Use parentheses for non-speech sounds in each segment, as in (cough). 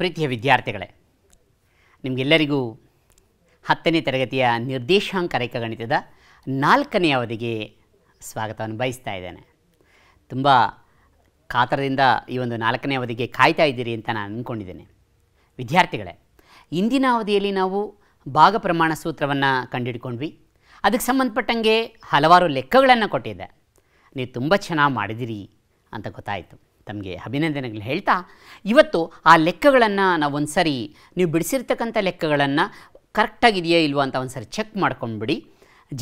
ಪ್ರೀತಿಯ ವಿದ್ಯಾರ್ಥಿಗಳೇ ನಿಮಗೆಲ್ಲರಿಗೂ ಹತ್ತನೇ ತರಗತಿಯ ನಿರ್ದೇಶಾಂಕ ರೇಖಗಣಿತದ ನಾಲ್ಕನೇ ಅವಧಿಗೆ ಸ್ವಾಗತವನ್ನು ಬಯಸ್ತಾ ಇದ್ದೇನೆ ತುಂಬ ಕಾತರದಿಂದ ಈ ಒಂದು ನಾಲ್ಕನೇ ಅವಧಿಗೆ ಕಾಯ್ತಾ ಇದ್ದೀರಿ ಅಂತ ನಾನು ಅಂದ್ಕೊಂಡಿದ್ದೇನೆ ವಿದ್ಯಾರ್ಥಿಗಳೇ ಇಂದಿನ ಅವಧಿಯಲ್ಲಿ ನಾವು ಭಾಗ ಪ್ರಮಾಣ ಸೂತ್ರವನ್ನು ಕಂಡುಹಿಡ್ಕೊಂಡ್ವಿ ಅದಕ್ಕೆ ಸಂಬಂಧಪಟ್ಟಂಗೆ ಹಲವಾರು ಲೆಕ್ಕಗಳನ್ನು ಕೊಟ್ಟಿದ್ದೆ ನೀವು ತುಂಬ ಚೆನ್ನಾಗಿ ಮಾಡಿದಿರಿ ಅಂತ ಗೊತ್ತಾಯಿತು ತಮಗೆ ಅಭಿನಂದನೆಗಳು ಹೇಳ್ತಾ ಇವತ್ತು ಆ ಲೆಕ್ಕಗಳನ್ನು ನಾವು ಒಂದು ಸರಿ ನೀವು ಬಿಡಿಸಿರ್ತಕ್ಕಂಥ ಲೆಕ್ಕಗಳನ್ನು ಕರೆಕ್ಟಾಗಿದೆಯಾ ಇಲ್ವೋ ಅಂತ ಒಂದು ಸರಿ ಚೆಕ್ ಮಾಡ್ಕೊಂಡ್ಬಿಡಿ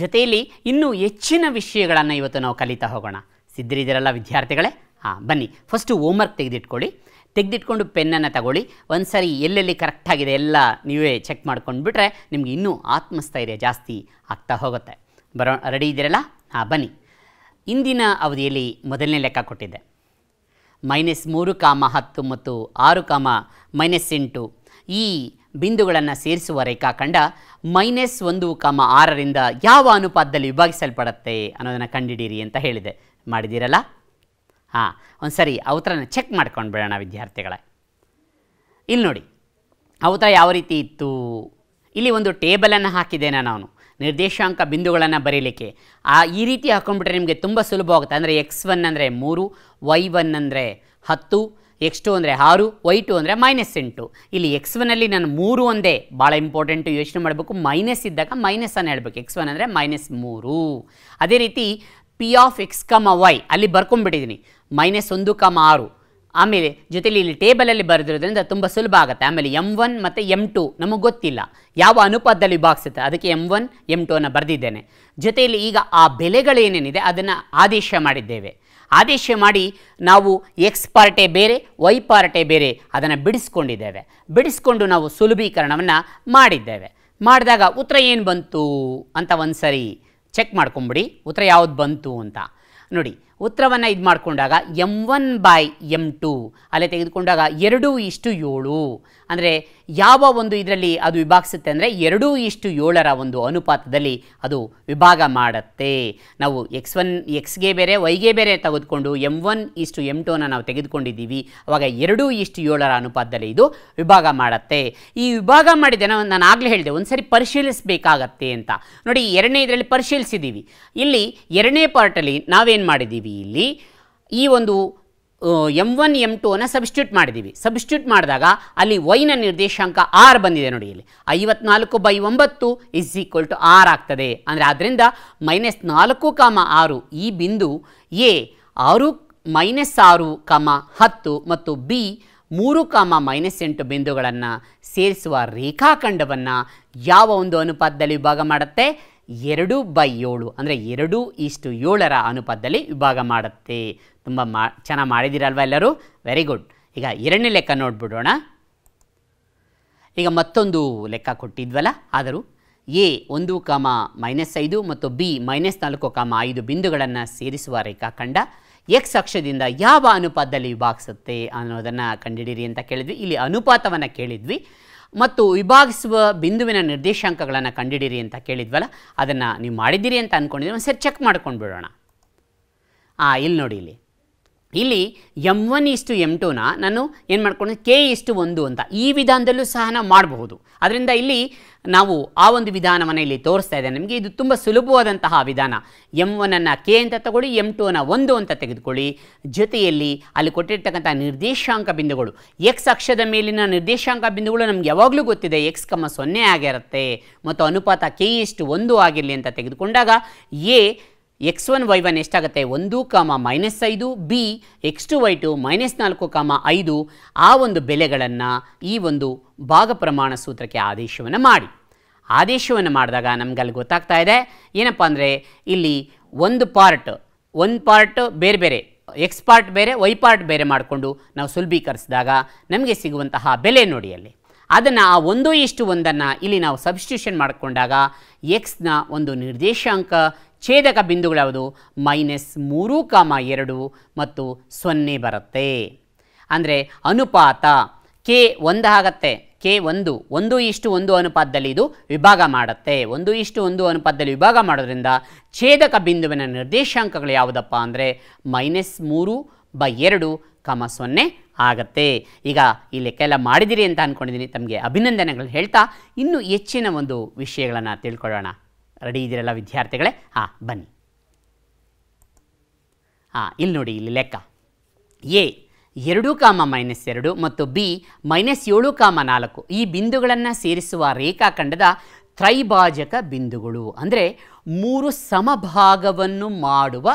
ಜೊತೆಯಲ್ಲಿ ಇನ್ನೂ ಹೆಚ್ಚಿನ ವಿಷಯಗಳನ್ನು ಇವತ್ತು ನಾವು ಕಲಿತಾ ಹೋಗೋಣ ಸಿದ್ಧರಿದ್ದೀರಲ್ಲ ವಿದ್ಯಾರ್ಥಿಗಳೇ ಹಾಂ ಬನ್ನಿ ಫಸ್ಟು ಹೋಮ್ವರ್ಕ್ ತೆಗೆದಿಟ್ಕೊಳ್ಳಿ ತೆಗೆದಿಟ್ಕೊಂಡು ಪೆನ್ನನ್ನು ತಗೊಳ್ಳಿ ಒಂದು ಸರಿ ಎಲ್ಲೆಲ್ಲಿ ಕರೆಕ್ಟಾಗಿದೆ ಎಲ್ಲ ನೀವೇ ಚೆಕ್ ಮಾಡ್ಕೊಂಡ್ಬಿಟ್ರೆ ನಿಮ್ಗೆ ಇನ್ನೂ ಆತ್ಮಸ್ಥೈರ್ಯ ಜಾಸ್ತಿ ಆಗ್ತಾ ಹೋಗುತ್ತೆ ಬರೋ ರೆಡಿ ಇದ್ದೀರಲ್ಲ ಹಾಂ ಬನ್ನಿ ಇಂದಿನ ಅವಧಿಯಲ್ಲಿ ಮೊದಲನೇ ಲೆಕ್ಕ ಕೊಟ್ಟಿದ್ದೆ ಮೈನಸ್ ಮೂರು ಕಾಮ ಹತ್ತು ಮತ್ತು ಆರು ಕಾಮ ಮೈನಸ್ ಎಂಟು ಈ ಬಿಂದುಗಳನ್ನು ಸೇರಿಸುವ ರೇಖಾಖಂಡ ಮೈನಸ್ ಒಂದು ಕಾಮ ಆರರಿಂದ ಯಾವ ಅನುಪಾತದಲ್ಲಿ ವಿಭಾಗಿಸಲ್ಪಡುತ್ತೆ ಅನ್ನೋದನ್ನು ಕಂಡುಹಿಡಿಯಿರಿ ಅಂತ ಹೇಳಿದೆ ಮಾಡಿದ್ದೀರಲ್ಲ ಹಾಂ ಒಂದು ಸರಿ ಅವತರನ ಚೆಕ್ ಮಾಡ್ಕೊಂಡು ಬಿಡೋಣ ವಿದ್ಯಾರ್ಥಿಗಳೇ ಇಲ್ಲಿ ನೋಡಿ ಅವತರ ಯಾವ ರೀತಿ ಇತ್ತು ಇಲ್ಲಿ ಒಂದು ಟೇಬಲನ್ನು ಹಾಕಿದ್ದೇನೆ ನಾನು ನಿರ್ದೇಶಾಂಕ ಬಿಂದುಗಳನ್ನು ಬರೀಲಿಕ್ಕೆ ಆ ಈ ರೀತಿ ಹಾಕೊಂಡ್ಬಿಟ್ರೆ ನಿಮಗೆ ತುಂಬ ಸುಲಭವಾಗುತ್ತೆ ಅಂದರೆ ಎಕ್ಸ್ ಒನ್ ಅಂದರೆ ಮೂರು ವೈ ಒನ್ ಅಂದರೆ ಹತ್ತು ಎಕ್ಸ್ ಟು ಅಂದರೆ ಆರು ವೈ ಟು ಅಂದರೆ ಮೈನಸ್ ಎಂಟು ಇಲ್ಲಿ ಎಕ್ಸ್ ಒನ್ನಲ್ಲಿ ನಾನು ಮೂರು ಒಂದೇ ಭಾಳ ಇಂಪಾರ್ಟೆಂಟು ಯೋಚನೆ ಮಾಡಬೇಕು ಮೈನಸ್ ಇದ್ದಾಗ ಮೈನಸ್ ಅನ್ನು ಹೇಳಬೇಕು ಎಕ್ಸ್ ಒನ್ ಅಂದರೆ ಮೈನಸ್ ಮೂರು ಅದೇ ರೀತಿ P of X comma Y ಅಲ್ಲಿ ಬರ್ಕೊಂಡ್ಬಿಟ್ಟಿದ್ದೀನಿ ಮೈನಸ್ ಒಂದು ಕಮ ಆರು ಆಮೇಲೆ ಜೊತೆಲಿ ಇಲ್ಲಿ ಟೇಬಲಲ್ಲಿ ಬರೆದಿರೋದ್ರಿಂದ ತುಂಬ ಸುಲಭ ಆಗುತ್ತೆ ಆಮೇಲೆ ಎಮ್ ಒನ್ ಮತ್ತು ಎಮ್ ಟು ನಮಗೆ ಗೊತ್ತಿಲ್ಲ ಯಾವ ಅನುಪಾತದಲ್ಲಿ ವಿಭಾಗಿಸುತ್ತೆ ಅದಕ್ಕೆ ಎಮ್ ಒನ್ ಎಮ್ ಟು ಅನ್ನು ಬರೆದಿದ್ದೇನೆ ಜೊತೆಯಲ್ಲಿ ಈಗ ಆ ಬೆಲೆಗಳೇನೇನಿದೆ ಅದನ್ನು ಆದೇಶ ಮಾಡಿದ್ದೇವೆ ಆದೇಶ ಮಾಡಿ ನಾವು ಎಕ್ಸ್ ಪಾರ್ಟೆ ಬೇರೆ ವೈ ಪಾರ್ಟೆ ಬೇರೆ ಅದನ್ನು ಬಿಡಿಸ್ಕೊಂಡಿದ್ದೇವೆ ಬಿಡಿಸ್ಕೊಂಡು ನಾವು ಸುಲಭೀಕರಣವನ್ನು ಮಾಡಿದ್ದೇವೆ ಮಾಡಿದಾಗ ಉತ್ತರ ಏನು ಬಂತು ಅಂತ ಒಂದು ಸರಿ ಚೆಕ್ ಮಾಡ್ಕೊಂಬಿಡಿ ಉತ್ತರ ಯಾವುದು ಬಂತು ಅಂತ ನೋಡಿ ಉತ್ತರವನ್ನು ಇದು ಮಾಡಿಕೊಂಡಾಗ M one by M two ಅಲ್ಲೇ ತೆಗೆದುಕೊಂಡಾಗ ಎರಡು ಇಷ್ಟು ಏಳು ಅಂದರೆ ಯಾವ ಒಂದು ಇದರಲ್ಲಿ ಅದು ವಿಭಾಗಿಸುತ್ತೆ ಅಂದರೆ ಎರಡು ಇಷ್ಟು ಏಳರ ಒಂದು ಅನುಪಾತದಲ್ಲಿ ಅದು ವಿಭಾಗ ಮಾಡುತ್ತೆ ನಾವು ಎಕ್ಸ್ ಒನ್ ಎಕ್ಸ್ಗೆ ಬೇರೆ ವೈಗೆ ಬೇರೆ ತೆಗೆದುಕೊಂಡು ಎಮ್ ಒನ್ ಇಷ್ಟು ಎಮ್ ಟೂನ ನಾವು ತೆಗೆದುಕೊಂಡಿದ್ದೀವಿ ಅವಾಗ ಎರಡು ಇಷ್ಟು ಏಳರ ಅನುಪಾತದಲ್ಲಿ ಇದು ವಿಭಾಗ ಮಾಡುತ್ತೆ ಈ ವಿಭಾಗ ಮಾಡಿದ್ದೆ ನಾನು ನಾನು ಆಗಲೇ ಹೇಳಿದೆ ಒಂದು ಸರಿ ಪರಿಶೀಲಿಸಬೇಕಾಗತ್ತೆ ಅಂತ ನೋಡಿ ಎರಡನೇ ಇದರಲ್ಲಿ ಪರಿಶೀಲಿಸಿದ್ದೀವಿ ಇಲ್ಲಿ ಎರಡನೇ ಪಾರ್ಟಲ್ಲಿ ನಾವೇನು ಮಾಡಿದ್ದೀವಿ ಮಾಡಿದ್ದೀವಿ ಇಲ್ಲಿ ಈ ಒಂದು ಎಮ್ ಒನ್ ಎಮ್ ಟು ಅನ್ನು ಸಬ್ಸ್ಟ್ಯೂಟ್ ಮಾಡಿದ್ದೀವಿ ಸಬ್ಸ್ಟ್ಯೂಟ್ ಮಾಡಿದಾಗ ಅಲ್ಲಿ ವೈನ ನಿರ್ದೇಶಾಂಕ ಆರ್ ಬಂದಿದೆ ನೋಡಿ ಇಲ್ಲಿ ಐವತ್ನಾಲ್ಕು ಬೈ ಒಂಬತ್ತು ಇಸ್ ಈಕ್ವಲ್ ಟು ಆರ್ ಆಗ್ತದೆ ಅಂದರೆ ಆದ್ದರಿಂದ ಮೈನಸ್ ನಾಲ್ಕು ಕಾಮ ಆರು ಈ ಬಿಂದು ಎ ಆರು ಮೈನಸ್ ಆರು ಕಾಮ ಹತ್ತು ಮತ್ತು ಬಿ ಮೂರು ಕಾಮ ಮೈನಸ್ ಎಂಟು ಬಿಂದುಗಳನ್ನು ಸೇರಿಸುವ ರೇಖಾಖಂಡವನ್ನು ಯಾವ ಒಂದು ಅನುಪಾತದಲ್ಲಿ ವಿಭಾಗ ಮಾಡುತ್ತೆ ಎರಡು ಬೈ ಏಳು ಅಂದರೆ ಎರಡು ಇಷ್ಟು ಏಳರ ಅನುಪಾತದಲ್ಲಿ ವಿಭಾಗ ಮಾಡುತ್ತೆ ತುಂಬ ಮಾ ಚೆನ್ನಾಗಿ ಮಾಡಿದ್ದೀರಲ್ವ ಎಲ್ಲರೂ ವೆರಿ ಗುಡ್ ಈಗ ಎರಡನೇ ಲೆಕ್ಕ ನೋಡಿಬಿಡೋಣ ಈಗ ಮತ್ತೊಂದು ಲೆಕ್ಕ ಕೊಟ್ಟಿದ್ವಲ್ಲ ಆದರೂ ಎ ಒಂದು ಕಾಮ ಮೈನಸ್ ಐದು ಮತ್ತು ಬಿ ಮೈನಸ್ ನಾಲ್ಕು ಕಾಮ ಐದು ಬಿಂದುಗಳನ್ನು ಸೇರಿಸುವ ರೇಖಾಖಂಡ ಎಕ್ಸ್ ಅಕ್ಷದಿಂದ ಯಾವ ಅನುಪಾತದಲ್ಲಿ ವಿಭಾಗಿಸುತ್ತೆ ಅನ್ನೋದನ್ನು ಕಂಡುಹಿಡಿಯಿರಿ ಅಂತ ಕೇಳಿದ್ವಿ ಇಲ್ಲಿ ಅನುಪಾತವನ್ನು ಕೇಳಿದ್ವಿ ಮತ್ತು ವಿಭಾಗಿಸುವ ಬಿಂದುವಿನ ನಿರ್ದೇಶಾಂಕಗಳನ್ನು ಕಂಡಿಡಿರಿ ಅಂತ ಕೇಳಿದ್ವಲ್ಲ ಅದನ್ನು ನೀವು ಮಾಡಿದ್ದೀರಿ ಅಂತ ಅಂದ್ಕೊಂಡಿದ್ದೀರಿ ಒಂದು ಸರಿ ಚೆಕ್ ಮಾಡ್ಕೊಂಡು ಬಿಡೋಣ ಹಾಂ ಇಲ್ಲಿ ನೋಡಿ ಇಲ್ಲಿ ಇಲ್ಲಿ ಎಮ್ ಒನ್ ಇಷ್ಟು ಎಮ್ ಟೂನ ನಾನು ಏನು ಮಾಡ್ಕೊಂಡು ಕೆ ಇಷ್ಟು ಒಂದು ಅಂತ ಈ ವಿಧಾನದಲ್ಲೂ ಸಹ ನಾವು ಮಾಡಬಹುದು ಅದರಿಂದ ಇಲ್ಲಿ ನಾವು ಆ ಒಂದು ವಿಧಾನವನ್ನು ಇಲ್ಲಿ ತೋರಿಸ್ತಾ ಇದ್ದೇನೆ ನಿಮಗೆ ಇದು ತುಂಬ ಸುಲಭವಾದಂತಹ ವಿಧಾನ ಎಮ್ ಒನನ್ನು ಕೆ ಅಂತ ತಗೊಳ್ಳಿ ಎಮ್ ಟೂನ ಒಂದು ಅಂತ ತೆಗೆದುಕೊಳ್ಳಿ ಜೊತೆಯಲ್ಲಿ ಅಲ್ಲಿ ಕೊಟ್ಟಿರ್ತಕ್ಕಂಥ ನಿರ್ದೇಶಾಂಕ ಬಿಂದುಗಳು ಎಕ್ಸ್ ಅಕ್ಷದ ಮೇಲಿನ ನಿರ್ದೇಶಾಂಕ ಬಿಂದುಗಳು ನಮ್ಗೆ ಯಾವಾಗಲೂ ಗೊತ್ತಿದೆ ಎಕ್ಸ್ ಕಮ್ಮ ಸೊನ್ನೆ ಆಗಿರುತ್ತೆ ಮತ್ತು ಅನುಪಾತ ಕೆ ಇಷ್ಟು ಒಂದು ಆಗಿರಲಿ ಅಂತ ತೆಗೆದುಕೊಂಡಾಗ A X one Y one ಎಷ್ಟಾಗುತ್ತೆ ಒಂದು ಕಾಮ ಮೈನಸ್ ಐದು B X two Y two minus ನಾಲ್ಕು ಕಾಮ ಐದು ಆ ಒಂದು ಬೆಲೆಗಳನ್ನು ಈ ಒಂದು ಭಾಗ ಪ್ರಮಾಣ ಸೂತ್ರಕ್ಕೆ ಆದೇಶವನ್ನು ಮಾಡಿ ಆದೇಶವನ್ನು ಮಾಡಿದಾಗ ನಮ್ಗೆ ಅಲ್ಲಿ ಗೊತ್ತಾಗ್ತಾ ಇದೆ ಏನಪ್ಪ ಅಂದರೆ ಇಲ್ಲಿ ಒಂದು ಪಾರ್ಟ್ ಒಂದು ಪಾರ್ಟ್ ಬೇರೆ ಬೇರೆ ಎಕ್ಸ್ ಪಾರ್ಟ್ ಬೇರೆ ವೈ ಪಾರ್ಟ್ ಬೇರೆ ಮಾಡಿಕೊಂಡು ನಾವು ಸುಲಭೀಕರಿಸಿದಾಗ ನಮಗೆ ಸಿಗುವಂತಹ ಬೆಲೆ ನೋಡಿ ಅಲ್ಲಿ ಅದನ್ನು ಆ ಒಂದು ಇಷ್ಟು ಒಂದನ್ನು ಇಲ್ಲಿ ನಾವು ಸಬ್ಸ್ಟಿಟ್ಯೂಷನ್ ಮಾಡಿಕೊಂಡಾಗ ಎಕ್ಸ್ನ ಒಂದು ನಿರ್ದೇಶಾಂಕ ಛೇದಕ ಬಿಂದುಗಳಾವುದು ಮೈನಸ್ ಮೂರು ಕಾಮ ಎರಡು ಮತ್ತು ಸೊನ್ನೆ ಬರುತ್ತೆ ಅಂದರೆ ಅನುಪಾತ ಕೆ ಒಂದು ಆಗತ್ತೆ ಕೆ ಒಂದು ಒಂದು ಇಷ್ಟು ಒಂದು ಅನುಪಾತದಲ್ಲಿ ಇದು ವಿಭಾಗ ಮಾಡುತ್ತೆ ಒಂದು ಇಷ್ಟು ಒಂದು ಅನುಪಾತದಲ್ಲಿ ವಿಭಾಗ ಮಾಡೋದ್ರಿಂದ ಛೇದಕ ಬಿಂದುವಿನ ನಿರ್ದೇಶಾಂಕಗಳು ಯಾವುದಪ್ಪ ಅಂದರೆ ಮೈನಸ್ ಮೂರು ಬೈ ಎರಡು ಕಮ ಸೊನ್ನೆ ಆಗತ್ತೆ ಈಗ ಈ ಲೆಕ್ಕ ಎಲ್ಲ ಮಾಡಿದಿರಿ ಅಂತ ಅಂದ್ಕೊಂಡಿದ್ದೀನಿ ತಮಗೆ ಅಭಿನಂದನೆಗಳು ಹೇಳ್ತಾ ಇನ್ನೂ ಹೆಚ್ಚಿನ ಒಂದು ವಿಷಯಗಳನ್ನು ತಿಳ್ಕೊಳ್ಳೋಣ ರೆಡಿ ಇದ್ದೀರಲ್ಲ ವಿದ್ಯಾರ್ಥಿಗಳೇ ಹಾಂ ಬನ್ನಿ ಹಾಂ ಇಲ್ಲಿ ನೋಡಿ ಇಲ್ಲಿ ಲೆಕ್ಕ ಎ ಎರಡು ಕಾಮ ಮೈನಸ್ ಎರಡು ಮತ್ತು ಬಿ ಮೈನಸ್ ಏಳು ಕಾಮ ನಾಲ್ಕು ಈ ಬಿಂದುಗಳನ್ನು ಸೇರಿಸುವ ರೇಖಾಖಂಡದ ತ್ರೈಭಾಜಕ ಬಿಂದುಗಳು ಅಂದರೆ ಮೂರು ಸಮಭಾಗವನ್ನು ಮಾಡುವ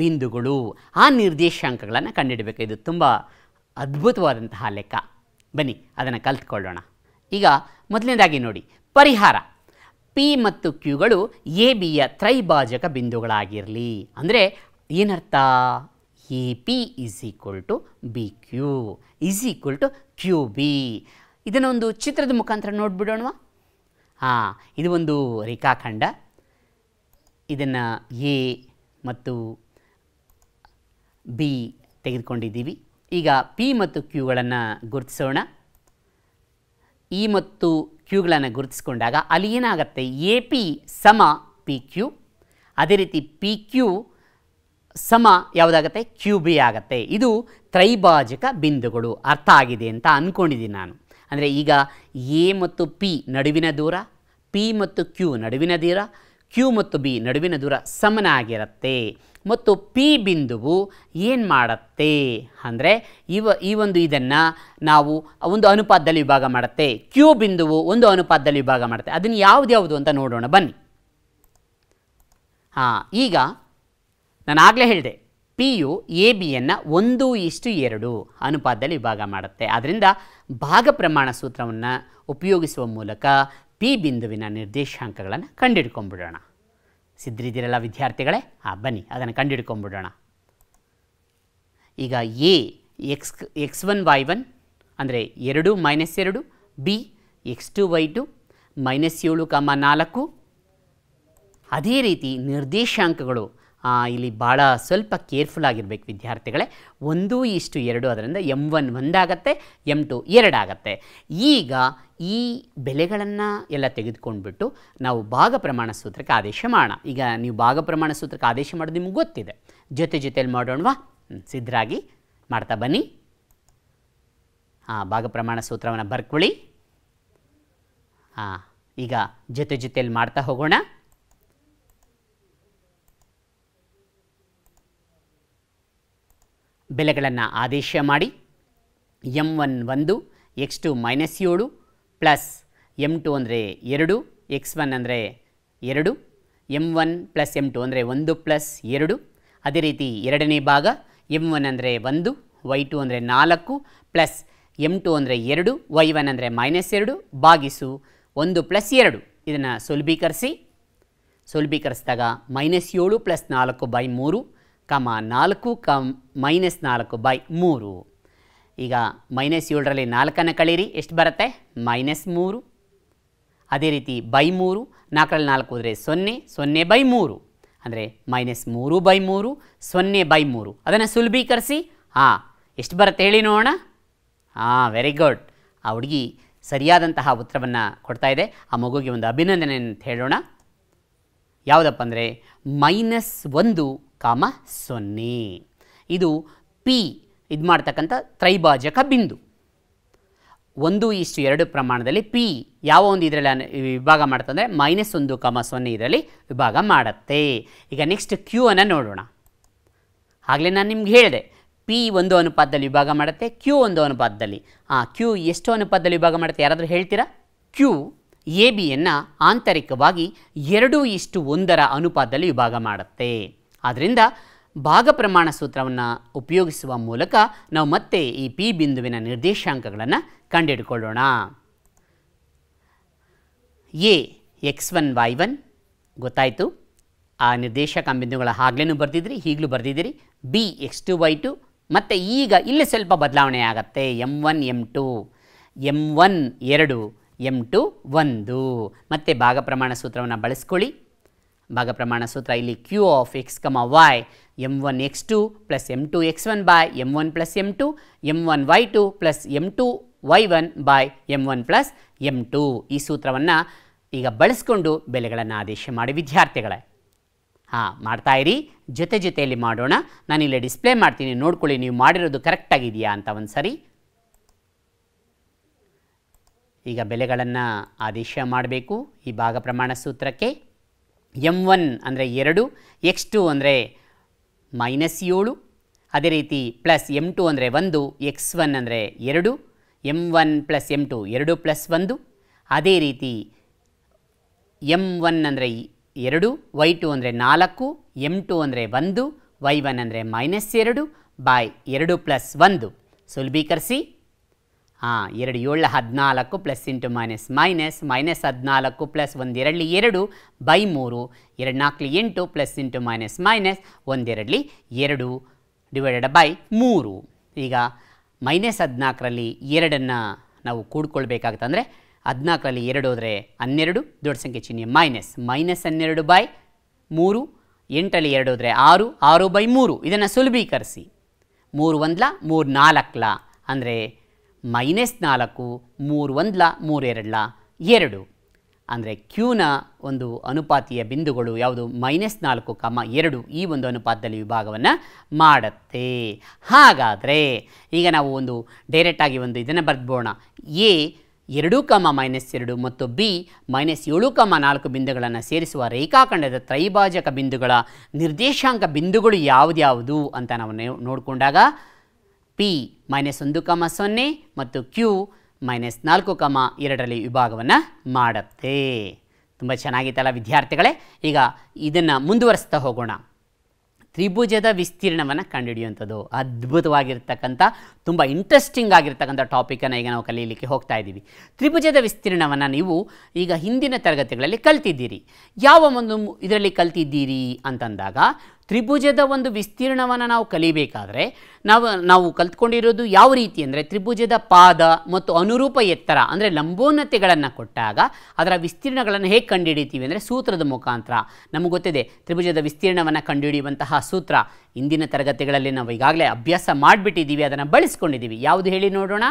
ಬಿಂದುಗಳು ಆ ನಿರ್ದೇಶಾಂಕಗಳನ್ನು ಕಂಡುಹಿಡಬೇಕು ಇದು ತುಂಬ ಅದ್ಭುತವಾದಂತಹ ಲೆಕ್ಕ ಬನ್ನಿ ಅದನ್ನು ಕಲ್ತ್ಕೊಳ್ಳೋಣ ಈಗ ಮೊದಲನೇದಾಗಿ ನೋಡಿ ಪರಿಹಾರ ಪಿ ಮತ್ತು ಕ್ಯೂಗಳು ಎ ಬಿಯ ತ್ರೈಭಾಜಕ ಬಿಂದುಗಳಾಗಿರಲಿ ಅಂದರೆ ಏನರ್ಥ A P is equal to B Q is equal to Q B ಇದನ್ನೊಂದು ಚಿತ್ರದ ಮುಖಾಂತರ ನೋಡಿಬಿಡೋಣವಾ ಹಾಂ ಇದು ಒಂದು ರೇಖಾಖಂಡ ಇದನ್ನು ಎ ಮತ್ತು ಬಿ ತೆಗೆದುಕೊಂಡಿದ್ದೀವಿ ಈಗ ಪಿ ಮತ್ತು ಕ್ಯೂಗಳನ್ನು ಗುರುತಿಸೋಣ ಇ ಮತ್ತು ಕ್ಯೂಗಳನ್ನು ಗುರುತಿಸಿಕೊಂಡಾಗ ಅಲ್ಲಿ ಏನಾಗುತ್ತೆ ಎ ಪಿ ಸಮ ಪಿ ಕ್ಯೂ ಅದೇ ರೀತಿ ಪಿ ಕ್ಯೂ ಸಮ ಯಾವುದಾಗುತ್ತೆ ಕ್ಯೂ ಬಿ ಆಗುತ್ತೆ ಇದು ತ್ರೈಭಾಜಕ ಬಿಂದುಗಳು ಅರ್ಥ ಆಗಿದೆ ಅಂತ ಅಂದ್ಕೊಂಡಿದ್ದೀನಿ ನಾನು ಅಂದರೆ ಈಗ ಎ ಮತ್ತು ಪಿ ನಡುವಿನ ದೂರ ಪಿ ಮತ್ತು ಕ್ಯೂ ನಡುವಿನ ದೂರ ಕ್ಯೂ ಮತ್ತು ಬಿ ನಡುವಿನ ದೂರ ಸಮನಾಗಿರುತ್ತೆ ಮತ್ತು ಪಿ ಬಿಂದುವು ಏನು ಮಾಡುತ್ತೆ ಅಂದರೆ ಇವ ಈ ಒಂದು ಇದನ್ನು ನಾವು ಒಂದು ಅನುಪಾತದಲ್ಲಿ ವಿಭಾಗ ಮಾಡುತ್ತೆ ಕ್ಯೂ ಬಿಂದುವು ಒಂದು ಅನುಪಾತದಲ್ಲಿ ವಿಭಾಗ ಮಾಡುತ್ತೆ ಅದನ್ನು ಯಾವುದ್ಯಾವುದು ಅಂತ ನೋಡೋಣ ಬನ್ನಿ ಹಾಂ ಈಗ ನಾನು ಆಗಲೇ ಹೇಳಿದೆ ಪಿ ಯು ಎ ಬಿಯನ್ನು ಒಂದು ಇಷ್ಟು ಎರಡು ಅನುಪಾತದಲ್ಲಿ ವಿಭಾಗ ಮಾಡುತ್ತೆ ಆದ್ದರಿಂದ ಭಾಗ ಪ್ರಮಾಣ ಸೂತ್ರವನ್ನು ಉಪಯೋಗಿಸುವ ಮೂಲಕ ಪಿ ಬಿಂದುವಿನ ನಿರ್ದೇಶಾಂಕಗಳನ್ನು ಕಂಡುಹಿಡ್ಕೊಂಡ್ಬಿಡೋಣ ಸಿದ್ಧರಿದ್ದೀರಲ್ಲ ವಿದ್ಯಾರ್ಥಿಗಳೇ ಹಾಂ ಬನ್ನಿ ಅದನ್ನು ಕಂಡುಹಿಡ್ಕೊಂಬಿಡೋಣ ಈಗ A X X one Y one ಅಂದರೆ ಎರಡು ಮೈನಸ್ ಎರಡು B X two Y two minus ಏಳು ಕಾಮ ನಾಲ್ಕು ಅದೇ ರೀತಿ ನಿರ್ದೇಶಾಂಕಗಳು ಇಲ್ಲಿ ಭಾಳ ಸ್ವಲ್ಪ ಕೇರ್ಫುಲ್ ಆಗಿರಬೇಕು ವಿದ್ಯಾರ್ಥಿಗಳೇ ಒಂದು ಇಷ್ಟು ಎರಡು ಅದರಿಂದ ಎಮ್ ಒನ್ ಒಂದಾಗತ್ತೆ ಎಮ್ ಟು ಎರಡಾಗತ್ತೆ ಈಗ ಈ ಬೆಲೆಗಳನ್ನು ಎಲ್ಲ ತೆಗೆದುಕೊಂಡ್ಬಿಟ್ಟು ನಾವು ಭಾಗ ಪ್ರಮಾಣ ಸೂತ್ರಕ್ಕೆ ಆದೇಶ ಮಾಡೋಣ ಈಗ ನೀವು ಭಾಗ ಪ್ರಮಾಣ ಸೂತ್ರಕ್ಕೆ ಆದೇಶ ಮಾಡೋದು ನಿಮ್ಗೆ ಗೊತ್ತಿದೆ ಜೊತೆ ಜೊತೆಯಲ್ಲಿ ಮಾಡೋಣವಾ ಸಿದ್ಧರಾಗಿ ಮಾಡ್ತಾ ಬನ್ನಿ ಹಾಂ ಭಾಗ ಪ್ರಮಾಣ ಸೂತ್ರವನ್ನು ಬರ್ಕೊಳ್ಳಿ ಹಾಂ ಈಗ ಜೊತೆ ಜೊತೆಯಲ್ಲಿ ಮಾಡ್ತಾ ಹೋಗೋಣ ಬೆಲೆಗಳನ್ನು ಆದೇಶ ಮಾಡಿ ಎಂ ಒನ್ ಒಂದು ಎಕ್ಸ್ ಟು ಮೈನಸ್ ಏಳು ಪ್ಲಸ್ ಎಮ್ ಟು ಅಂದರೆ ಎರಡು ಎಕ್ಸ್ ಒನ್ ಅಂದರೆ ಎರಡು M one plus M two ಅಂದರೆ ಒಂದು ಪ್ಲಸ್ ಎರಡು ಅದೇ ರೀತಿ ಎರಡನೇ ಭಾಗ ಎಮ್ ಒನ್ ಅಂದರೆ ಒಂದು ವೈ ಟು ಅಂದರೆ ನಾಲ್ಕು ಪ್ಲಸ್ ಎಮ್ ಟು ಅಂದರೆ ಎರಡು ವೈ ಒನ್ ಅಂದರೆ ಮೈನಸ್ ಎರಡು ಭಾಗಿಸು ಒಂದು ಪ್ಲಸ್ ಎರಡು ಇದನ್ನು ಸುಲಭೀಕರಿಸಿ ಸುಲಭೀಕರಿಸಿದಾಗ ಮೈನಸ್ ಏಳು ಪ್ಲಸ್ ನಾಲ್ಕು ಬೈ ಮೂರು ಕಮ ನಾಲ್ಕು ಕಮ್ ಮೈನಸ್ ನಾಲ್ಕು ಬೈ ಮೂರು ಈಗ ಮೈನಸ್ ಏಳರಲ್ಲಿ ನಾಲ್ಕನ್ನು ಕಳೀರಿ ಎಷ್ಟು ಬರುತ್ತೆ ಮೈನಸ್ ಮೂರು ಅದೇ ರೀತಿ ಬೈ ಮೂರು ನಾಲ್ಕರಲ್ಲಿ ನಾಲ್ಕು ಹೋದರೆ ಸೊನ್ನೆ ಸೊನ್ನೆ ಬೈ ಮೂರು ಅಂದರೆ ಮೈನಸ್ ಮೂರು ಬೈ ಮೂರು ಸೊನ್ನೆ ಬೈ ಮೂರು ಅದನ್ನು ಸುಲಭೀಕರಿಸಿ ಹಾಂ ಎಷ್ಟು ಬರುತ್ತೆ ಹೇಳಿ ನೋಡೋಣ ಹಾಂ ವೆರಿ ಗುಡ್ ಆ ಹುಡುಗಿ ಸರಿಯಾದಂತಹ ಉತ್ತರವನ್ನು ಕೊಡ್ತಾ ಇದೆ ಆ ಮಗುಗೆ ಒಂದು ಅಭಿನಂದನೆ ಅಂತ ಹೇಳೋಣ ಯಾವುದಪ್ಪ ಅಂದರೆ ಮೈನಸ್ ಒಂದು ಕಾಮ ಸೊನ್ನೆ ಇದು ಪಿ ಇದು ಮಾಡ್ತಕ್ಕಂಥ ತ್ರೈಭಾಜಕ ಬಿಂದು ಒಂದು ಇಷ್ಟು ಎರಡು ಪ್ರಮಾಣದಲ್ಲಿ ಪಿ ಯಾವ ಒಂದು ಇದರಲ್ಲಿ ವಿಭಾಗ ಅಂದರೆ ಮೈನಸ್ ಒಂದು ಕಮ ಸೊನ್ನೆ ಇದರಲ್ಲಿ ವಿಭಾಗ ಮಾಡುತ್ತೆ ಈಗ ನೆಕ್ಸ್ಟ್ ಕ್ಯೂ ಅನ್ನು ನೋಡೋಣ ಆಗಲೇ ನಾನು ನಿಮ್ಗೆ ಹೇಳಿದೆ ಪಿ ಒಂದು ಅನುಪಾತದಲ್ಲಿ ವಿಭಾಗ ಮಾಡುತ್ತೆ ಕ್ಯೂ ಒಂದು ಅನುಪಾತದಲ್ಲಿ ಆ ಕ್ಯೂ ಎಷ್ಟು ಅನುಪಾತದಲ್ಲಿ ವಿಭಾಗ ಮಾಡುತ್ತೆ ಯಾರಾದರೂ ಹೇಳ್ತೀರಾ ಕ್ಯೂ ಎ ಬಿಯನ್ನು ಆಂತರಿಕವಾಗಿ ಎರಡು ಇಷ್ಟು ಒಂದರ ಅನುಪಾತದಲ್ಲಿ ವಿಭಾಗ ಮಾಡುತ್ತೆ ಆದ್ದರಿಂದ ಭಾಗ ಪ್ರಮಾಣ ಸೂತ್ರವನ್ನು ಉಪಯೋಗಿಸುವ ಮೂಲಕ ನಾವು ಮತ್ತೆ ಈ ಪಿ ಬಿಂದುವಿನ ನಿರ್ದೇಶಾಂಕಗಳನ್ನು ಕಂಡುಹಿಡ್ಕೊಳ್ಳೋಣ A X one Y one ಗೊತ್ತಾಯಿತು ಆ ನಿರ್ದೇಶಕ ಬಿಂದುಗಳ ಆಗ್ಲೇ ಬರೆದಿದ್ರಿ ಈಗಲೂ ಬರೆದಿದ್ದೀರಿ B X two Y two ಮತ್ತು ಈಗ ಇಲ್ಲಿ ಸ್ವಲ್ಪ ಬದಲಾವಣೆ ಆಗುತ್ತೆ M one M two M one ಎರಡು ಎಮ್ ಟು ಒಂದು ಮತ್ತು ಭಾಗ ಪ್ರಮಾಣ ಸೂತ್ರವನ್ನು ಬಳಸ್ಕೊಳ್ಳಿ ಭಾಗ ಪ್ರಮಾಣ ಸೂತ್ರ ಇಲ್ಲಿ Q of X comma Y M one X two plus M two X one by M one plus M two M one Y two plus M two Y one by M one plus M two ಈ ಸೂತ್ರವನ್ನು ಈಗ ಬಳಸ್ಕೊಂಡು ಬೆಲೆಗಳನ್ನು ಆದೇಶ ಮಾಡಿ ವಿದ್ಯಾರ್ಥಿಗಳೇ ಹಾಂ ಮಾಡ್ತಾ ಇರಿ ಜೊತೆ ಜೊತೆಯಲ್ಲಿ ಮಾಡೋಣ ನಾನಿಲ್ಲಿ ಡಿಸ್ಪ್ಲೇ ಮಾಡ್ತೀನಿ ನೋಡ್ಕೊಳ್ಳಿ ನೀವು ಮಾಡಿರೋದು ಕರೆಕ್ಟಾಗಿದೆಯಾ ಅಂತ ಒಂದು ಸರಿ ಈಗ ಬೆಲೆಗಳನ್ನು ಆದೇಶ ಮಾಡಬೇಕು ಈ ಭಾಗ ಪ್ರಮಾಣ ಸೂತ್ರಕ್ಕೆ ಎಮ್ ಒನ್ ಅಂದರೆ ಎರಡು ಎಕ್ಸ್ ಟು ಅಂದರೆ ಮೈನಸ್ ಏಳು ಅದೇ ರೀತಿ ಪ್ಲಸ್ ಎಮ್ ಟು ಅಂದರೆ ಒಂದು ಎಕ್ಸ್ ಒನ್ ಅಂದರೆ ಎರಡು M one plus M two ಎರಡು ಪ್ಲಸ್ ಒಂದು ಅದೇ ರೀತಿ ಎಮ್ ಒನ್ ಅಂದರೆ ಎರಡು ವೈ ಟು ಅಂದರೆ ನಾಲ್ಕು ಎಮ್ ಟು ಅಂದರೆ ಒಂದು ವೈ ಒನ್ ಅಂದರೆ ಮೈನಸ್ ಎರಡು ಬಾಯ್ ಎರಡು ಪ್ಲಸ್ ಒಂದು ಸುಲಭೀಕರಿಸಿ ಹಾಂ ಎರಡು ಏಳು ಹದಿನಾಲ್ಕು plus into minus minus minus ಹದಿನಾಲ್ಕು ಪ್ಲಸ್ ಒಂದೆರಡಲಿ ಎರಡು ಬೈ ಮೂರು ಎರಡು ನಾಲ್ಕು ಎಂಟು ಪ್ಲಸ್ ಇಂಟು ಮೈನಸ್ ಮೈನಸ್ ಒಂದೆರಡಲಿ ಎರಡು ಡಿವೈಡೆಡ್ ಬೈ ಮೂರು ಈಗ ಮೈನಸ್ ಹದಿನಾಲ್ಕರಲ್ಲಿ ಎರಡನ್ನು ನಾವು ಕೂಡ್ಕೊಳ್ಬೇಕಾಗುತ್ತೆ ಹದಿನಾಲ್ಕರಲ್ಲಿ ಎರಡು ಹೋದರೆ ಹನ್ನೆರಡು ದೊಡ್ಡ ಸಂಖ್ಯೆ ಚಿಹ್ನೆ ಮೈನಸ್ ಮೈನಸ್ ಹನ್ನೆರಡು ಬೈ ಮೂರು ಎಂಟರಲ್ಲಿ ಎರಡು ಹೋದರೆ ಆರು ಆರು ಬೈ ಮೂರು ಇದನ್ನು ಸುಲಭೀಕರಿಸಿ ಮೂರು ಒಂದಲ ಮೂರು ನಾಲ್ಕಲ ಅಂದರೆ ಮೈನಸ್ ನಾಲ್ಕು ಮೂರು ಒಂದ್ಲ ಮೂರೆರಡ್ಲ ಎರಡು ಅಂದರೆ ಕ್ಯೂನ ಒಂದು ಅನುಪಾತಿಯ ಬಿಂದುಗಳು ಯಾವುದು ಮೈನಸ್ ನಾಲ್ಕು ಕಮ ಎರಡು ಈ ಒಂದು ಅನುಪಾತದಲ್ಲಿ ವಿಭಾಗವನ್ನು ಮಾಡುತ್ತೆ ಹಾಗಾದರೆ ಈಗ ನಾವು ಒಂದು ಡೈರೆಕ್ಟಾಗಿ ಒಂದು ಇದನ್ನು ಬರೆದ್ಬೋಣ ಎ ಎರಡು ಕಮ ಮೈನಸ್ ಎರಡು ಮತ್ತು ಬಿ ಮೈನಸ್ ಏಳು ಕಮ ನಾಲ್ಕು ಬಿಂದುಗಳನ್ನು ಸೇರಿಸುವ ರೇಖಾಖಂಡದ ತ್ರೈಭಾಜಕ ಬಿಂದುಗಳ ನಿರ್ದೇಶಾಂಕ ಬಿಂದುಗಳು ಯಾವುದ್ಯಾವುದು ಅಂತ ನಾವು ನೋಡಿಕೊಂಡಾಗ ಪಿ ಮೈನಸ್ ಒಂದು ಕಮ ಸೊನ್ನೆ ಮತ್ತು ಕ್ಯೂ ಮೈನಸ್ ನಾಲ್ಕು ಕಮ ಎರಡರಲ್ಲಿ ವಿಭಾಗವನ್ನು ಮಾಡುತ್ತೆ ತುಂಬ ಚೆನ್ನಾಗಿತ್ತಲ್ಲ ವಿದ್ಯಾರ್ಥಿಗಳೇ ಈಗ ಇದನ್ನು ಮುಂದುವರಿಸ್ತಾ ಹೋಗೋಣ ತ್ರಿಭುಜದ ವಿಸ್ತೀರ್ಣವನ್ನು ಕಂಡುಹಿಡಿಯುವಂಥದ್ದು ಅದ್ಭುತವಾಗಿರ್ತಕ್ಕಂಥ ತುಂಬ ಇಂಟ್ರೆಸ್ಟಿಂಗ್ ಆಗಿರ್ತಕ್ಕಂಥ ಟಾಪಿಕನ್ನು ಈಗ ನಾವು ಕಲಿಯಲಿಕ್ಕೆ ಹೋಗ್ತಾ ಇದ್ದೀವಿ ತ್ರಿಭುಜದ ವಿಸ್ತೀರ್ಣವನ್ನು ನೀವು ಈಗ ಹಿಂದಿನ ತರಗತಿಗಳಲ್ಲಿ ಕಲ್ತಿದ್ದೀರಿ ಯಾವ ಒಂದು ಇದರಲ್ಲಿ ಕಲ್ತಿದ್ದೀರಿ ಅಂತಂದಾಗ ತ್ರಿಭುಜದ ಒಂದು ವಿಸ್ತೀರ್ಣವನ್ನು ನಾವು ಕಲಿಬೇಕಾದರೆ ನಾವು ನಾವು ಕಲ್ತ್ಕೊಂಡಿರೋದು ಯಾವ ರೀತಿ ಅಂದರೆ ತ್ರಿಭುಜದ ಪಾದ ಮತ್ತು ಅನುರೂಪ ಎತ್ತರ ಅಂದರೆ ಲಂಬೋನ್ನತೆಗಳನ್ನು ಕೊಟ್ಟಾಗ ಅದರ ವಿಸ್ತೀರ್ಣಗಳನ್ನು ಹೇಗೆ ಕಂಡುಹಿಡಿತೀವಿ ಅಂದರೆ ಸೂತ್ರದ ಮುಖಾಂತರ ನಮಗೆ ಗೊತ್ತಿದೆ ತ್ರಿಭುಜದ ವಿಸ್ತೀರ್ಣವನ್ನು ಕಂಡುಹಿಡಿಯುವಂತಹ ಸೂತ್ರ ಇಂದಿನ ತರಗತಿಗಳಲ್ಲಿ ನಾವು ಈಗಾಗಲೇ ಅಭ್ಯಾಸ ಮಾಡಿಬಿಟ್ಟಿದ್ದೀವಿ ಅದನ್ನು ಬಳಸ್ಕೊಂಡಿದ್ದೀವಿ ಯಾವುದು ಹೇಳಿ ನೋಡೋಣ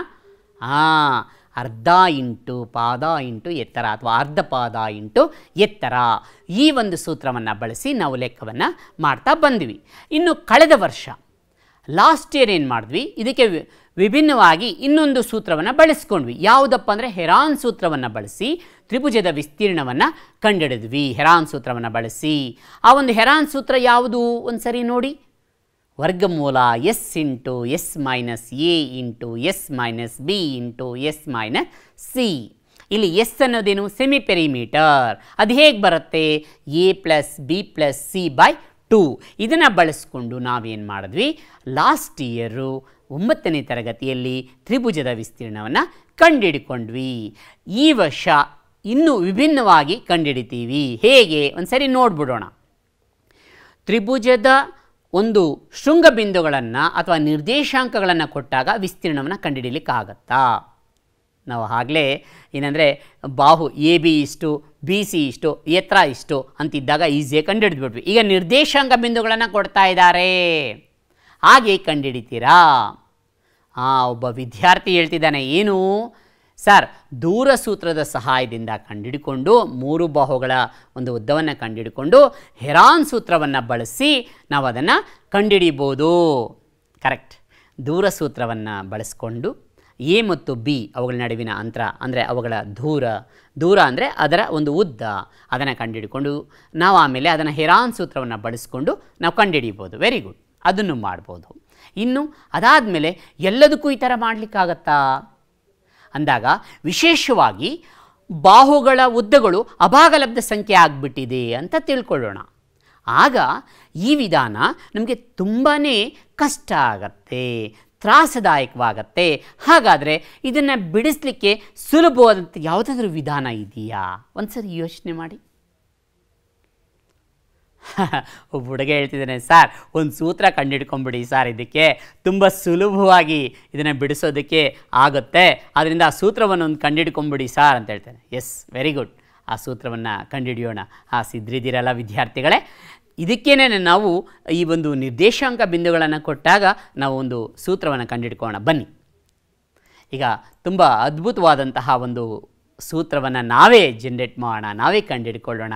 ಹಾಂ ಅರ್ಧ ಇಂಟು ಪಾದ ಇಂಟು ಎತ್ತರ ಅಥವಾ ಅರ್ಧ ಪಾದ ಇಂಟು ಎತ್ತರ ಈ ಒಂದು ಸೂತ್ರವನ್ನು ಬಳಸಿ ನಾವು ಲೆಕ್ಕವನ್ನು ಮಾಡ್ತಾ ಬಂದ್ವಿ ಇನ್ನು ಕಳೆದ ವರ್ಷ ಲಾಸ್ಟ್ ಇಯರ್ ಏನು ಮಾಡಿದ್ವಿ ಇದಕ್ಕೆ ವಿಭಿನ್ನವಾಗಿ ಇನ್ನೊಂದು ಸೂತ್ರವನ್ನು ಬಳಸ್ಕೊಂಡ್ವಿ ಯಾವುದಪ್ಪ ಅಂದರೆ ಹೆರಾನ್ ಸೂತ್ರವನ್ನು ಬಳಸಿ ತ್ರಿಭುಜದ ವಿಸ್ತೀರ್ಣವನ್ನು ಕಂಡುಹಿಡಿದ್ವಿ ಹೆರಾನ್ ಸೂತ್ರವನ್ನು ಬಳಸಿ ಆ ಒಂದು ಹೆರಾನ್ ಸೂತ್ರ ಯಾವುದು ಒಂದು ಸರಿ ನೋಡಿ ವರ್ಗಮೂಲ S into S minus A into S minus B into S minus C ಇಲ್ಲಿ ಎಸ್ ಅನ್ನೋದೇನು ಸೆಮಿ ಪೆರಿಮೀಟರ್ ಅದು ಹೇಗೆ ಬರುತ್ತೆ A plus B plus C by two ಇದನ್ನು ಬಳಸ್ಕೊಂಡು ನಾವೇನು ಮಾಡಿದ್ವಿ ಲಾಸ್ಟ್ ಇಯರು ಒಂಬತ್ತನೇ ತರಗತಿಯಲ್ಲಿ ತ್ರಿಭುಜದ ವಿಸ್ತೀರ್ಣವನ್ನು ಕಂಡುಹಿಡ್ಕೊಂಡ್ವಿ ಈ ವರ್ಷ ಇನ್ನೂ ವಿಭಿನ್ನವಾಗಿ ಕಂಡುಹಿಡಿತೀವಿ ಹೇಗೆ ಒಂದು ನೋಡ್ಬಿಡೋಣ ತ್ರಿಭುಜದ ಒಂದು ಶೃಂಗ ಬಿಂದುಗಳನ್ನು ಅಥವಾ ನಿರ್ದೇಶಾಂಕಗಳನ್ನು ಕೊಟ್ಟಾಗ ವಿಸ್ತೀರ್ಣವನ್ನು ಕಂಡುಹಿಡಿಯಲಿಕ್ಕಾಗತ್ತಾ ನಾವು ಆಗಲೇ ಏನಂದರೆ ಬಾಹು ಎ ಬಿ ಇಷ್ಟು ಬಿ ಸಿ ಇಷ್ಟು ಎತ್ತರ ಇಷ್ಟು ಅಂತಿದ್ದಾಗ ಈಸಿಯಾಗಿ ಕಂಡುಹಿಡಿದ್ಬಿಟ್ವಿ ಈಗ ನಿರ್ದೇಶಾಂಕ ಬಿಂದುಗಳನ್ನು ಕೊಡ್ತಾ ಇದ್ದಾರೆ ಹಾಗೆ ಕಂಡುಹಿಡಿತೀರಾ ಆ ಒಬ್ಬ ವಿದ್ಯಾರ್ಥಿ ಹೇಳ್ತಿದ್ದಾನೆ ಏನು ಸರ್ ದೂರಸೂತ್ರದ ಸಹಾಯದಿಂದ ಕಂಡುಹಿಡಿಕೊಂಡು ಮೂರು ಬಾಹುಗಳ ಒಂದು ಉದ್ದವನ್ನು ಕಂಡುಹಿಡಿಕೊಂಡು ಹೆರಾನ್ ಸೂತ್ರವನ್ನು ಬಳಸಿ ನಾವು ಅದನ್ನು ಕಂಡುಹಿಡಿಯಬೋದು ಕರೆಕ್ಟ್ ದೂರಸೂತ್ರವನ್ನು ಬಳಸ್ಕೊಂಡು ಎ ಮತ್ತು ಬಿ ಅವುಗಳ ನಡುವಿನ ಅಂತರ ಅಂದರೆ ಅವುಗಳ ದೂರ ದೂರ ಅಂದರೆ ಅದರ ಒಂದು ಉದ್ದ ಅದನ್ನು ಕಂಡುಹಿಡಿಕೊಂಡು ನಾವು ಆಮೇಲೆ ಅದನ್ನು ಹೆರಾನ್ ಸೂತ್ರವನ್ನು ಬಳಸಿಕೊಂಡು ನಾವು ಕಂಡಿಡಿಬೋದು ವೆರಿ ಗುಡ್ ಅದನ್ನು ಮಾಡ್ಬೋದು ಇನ್ನು ಅದಾದಮೇಲೆ ಎಲ್ಲದಕ್ಕೂ ಈ ಥರ ಮಾಡಲಿಕ್ಕಾಗತ್ತಾ ಅಂದಾಗ ವಿಶೇಷವಾಗಿ ಬಾಹುಗಳ ಉದ್ದಗಳು ಅಭಾಗಲಬ್ಧ ಸಂಖ್ಯೆ ಆಗಿಬಿಟ್ಟಿದೆ ಅಂತ ತಿಳ್ಕೊಳ್ಳೋಣ ಆಗ ಈ ವಿಧಾನ ನಮಗೆ ತುಂಬಾ ಕಷ್ಟ ಆಗತ್ತೆ ತ್ರಾಸದಾಯಕವಾಗತ್ತೆ ಹಾಗಾದರೆ ಇದನ್ನು ಬಿಡಿಸಲಿಕ್ಕೆ ಸುಲಭವಾದಂಥ ಯಾವುದಾದ್ರೂ ವಿಧಾನ ಇದೆಯಾ ಒಂದು ಸರಿ ಯೋಚನೆ ಮಾಡಿ (laughs) ಒಬ್ಬ ಹುಡುಗ ಹೇಳ್ತಿದ್ದಾನೆ ಸರ್ ಒಂದು ಸೂತ್ರ ಕಂಡುಹಿಡ್ಕೊಂಬಿಡಿ ಸರ್ ಇದಕ್ಕೆ ತುಂಬ ಸುಲಭವಾಗಿ ಇದನ್ನು ಬಿಡಿಸೋದಕ್ಕೆ ಆಗುತ್ತೆ ಆದ್ದರಿಂದ ಆ ಸೂತ್ರವನ್ನು ಒಂದು ಕಂಡುಹಿಡ್ಕೊಂಬಿಡಿ ಸರ್ ಅಂತ ಹೇಳ್ತೇನೆ ಎಸ್ ವೆರಿ ಗುಡ್ ಆ ಸೂತ್ರವನ್ನು ಕಂಡುಹಿಡಿಯೋಣ ಆ ಸಿದ್ರಿದಿರಲ್ಲ ವಿದ್ಯಾರ್ಥಿಗಳೇ ಇದಕ್ಕೇನೆ ನಾವು ಈ ಒಂದು ನಿರ್ದೇಶಾಂಕ ಬಿಂದುಗಳನ್ನು ಕೊಟ್ಟಾಗ ನಾವು ಒಂದು ಸೂತ್ರವನ್ನು ಕಂಡುಹಿಡ್ಕೋಣ ಬನ್ನಿ ಈಗ ತುಂಬ ಅದ್ಭುತವಾದಂತಹ ಒಂದು ಸೂತ್ರವನ್ನು ನಾವೇ ಜನ್ರೇಟ್ ಮಾಡೋಣ ನಾವೇ ಕಂಡುಹಿಡ್ಕೊಳ್ಳೋಣ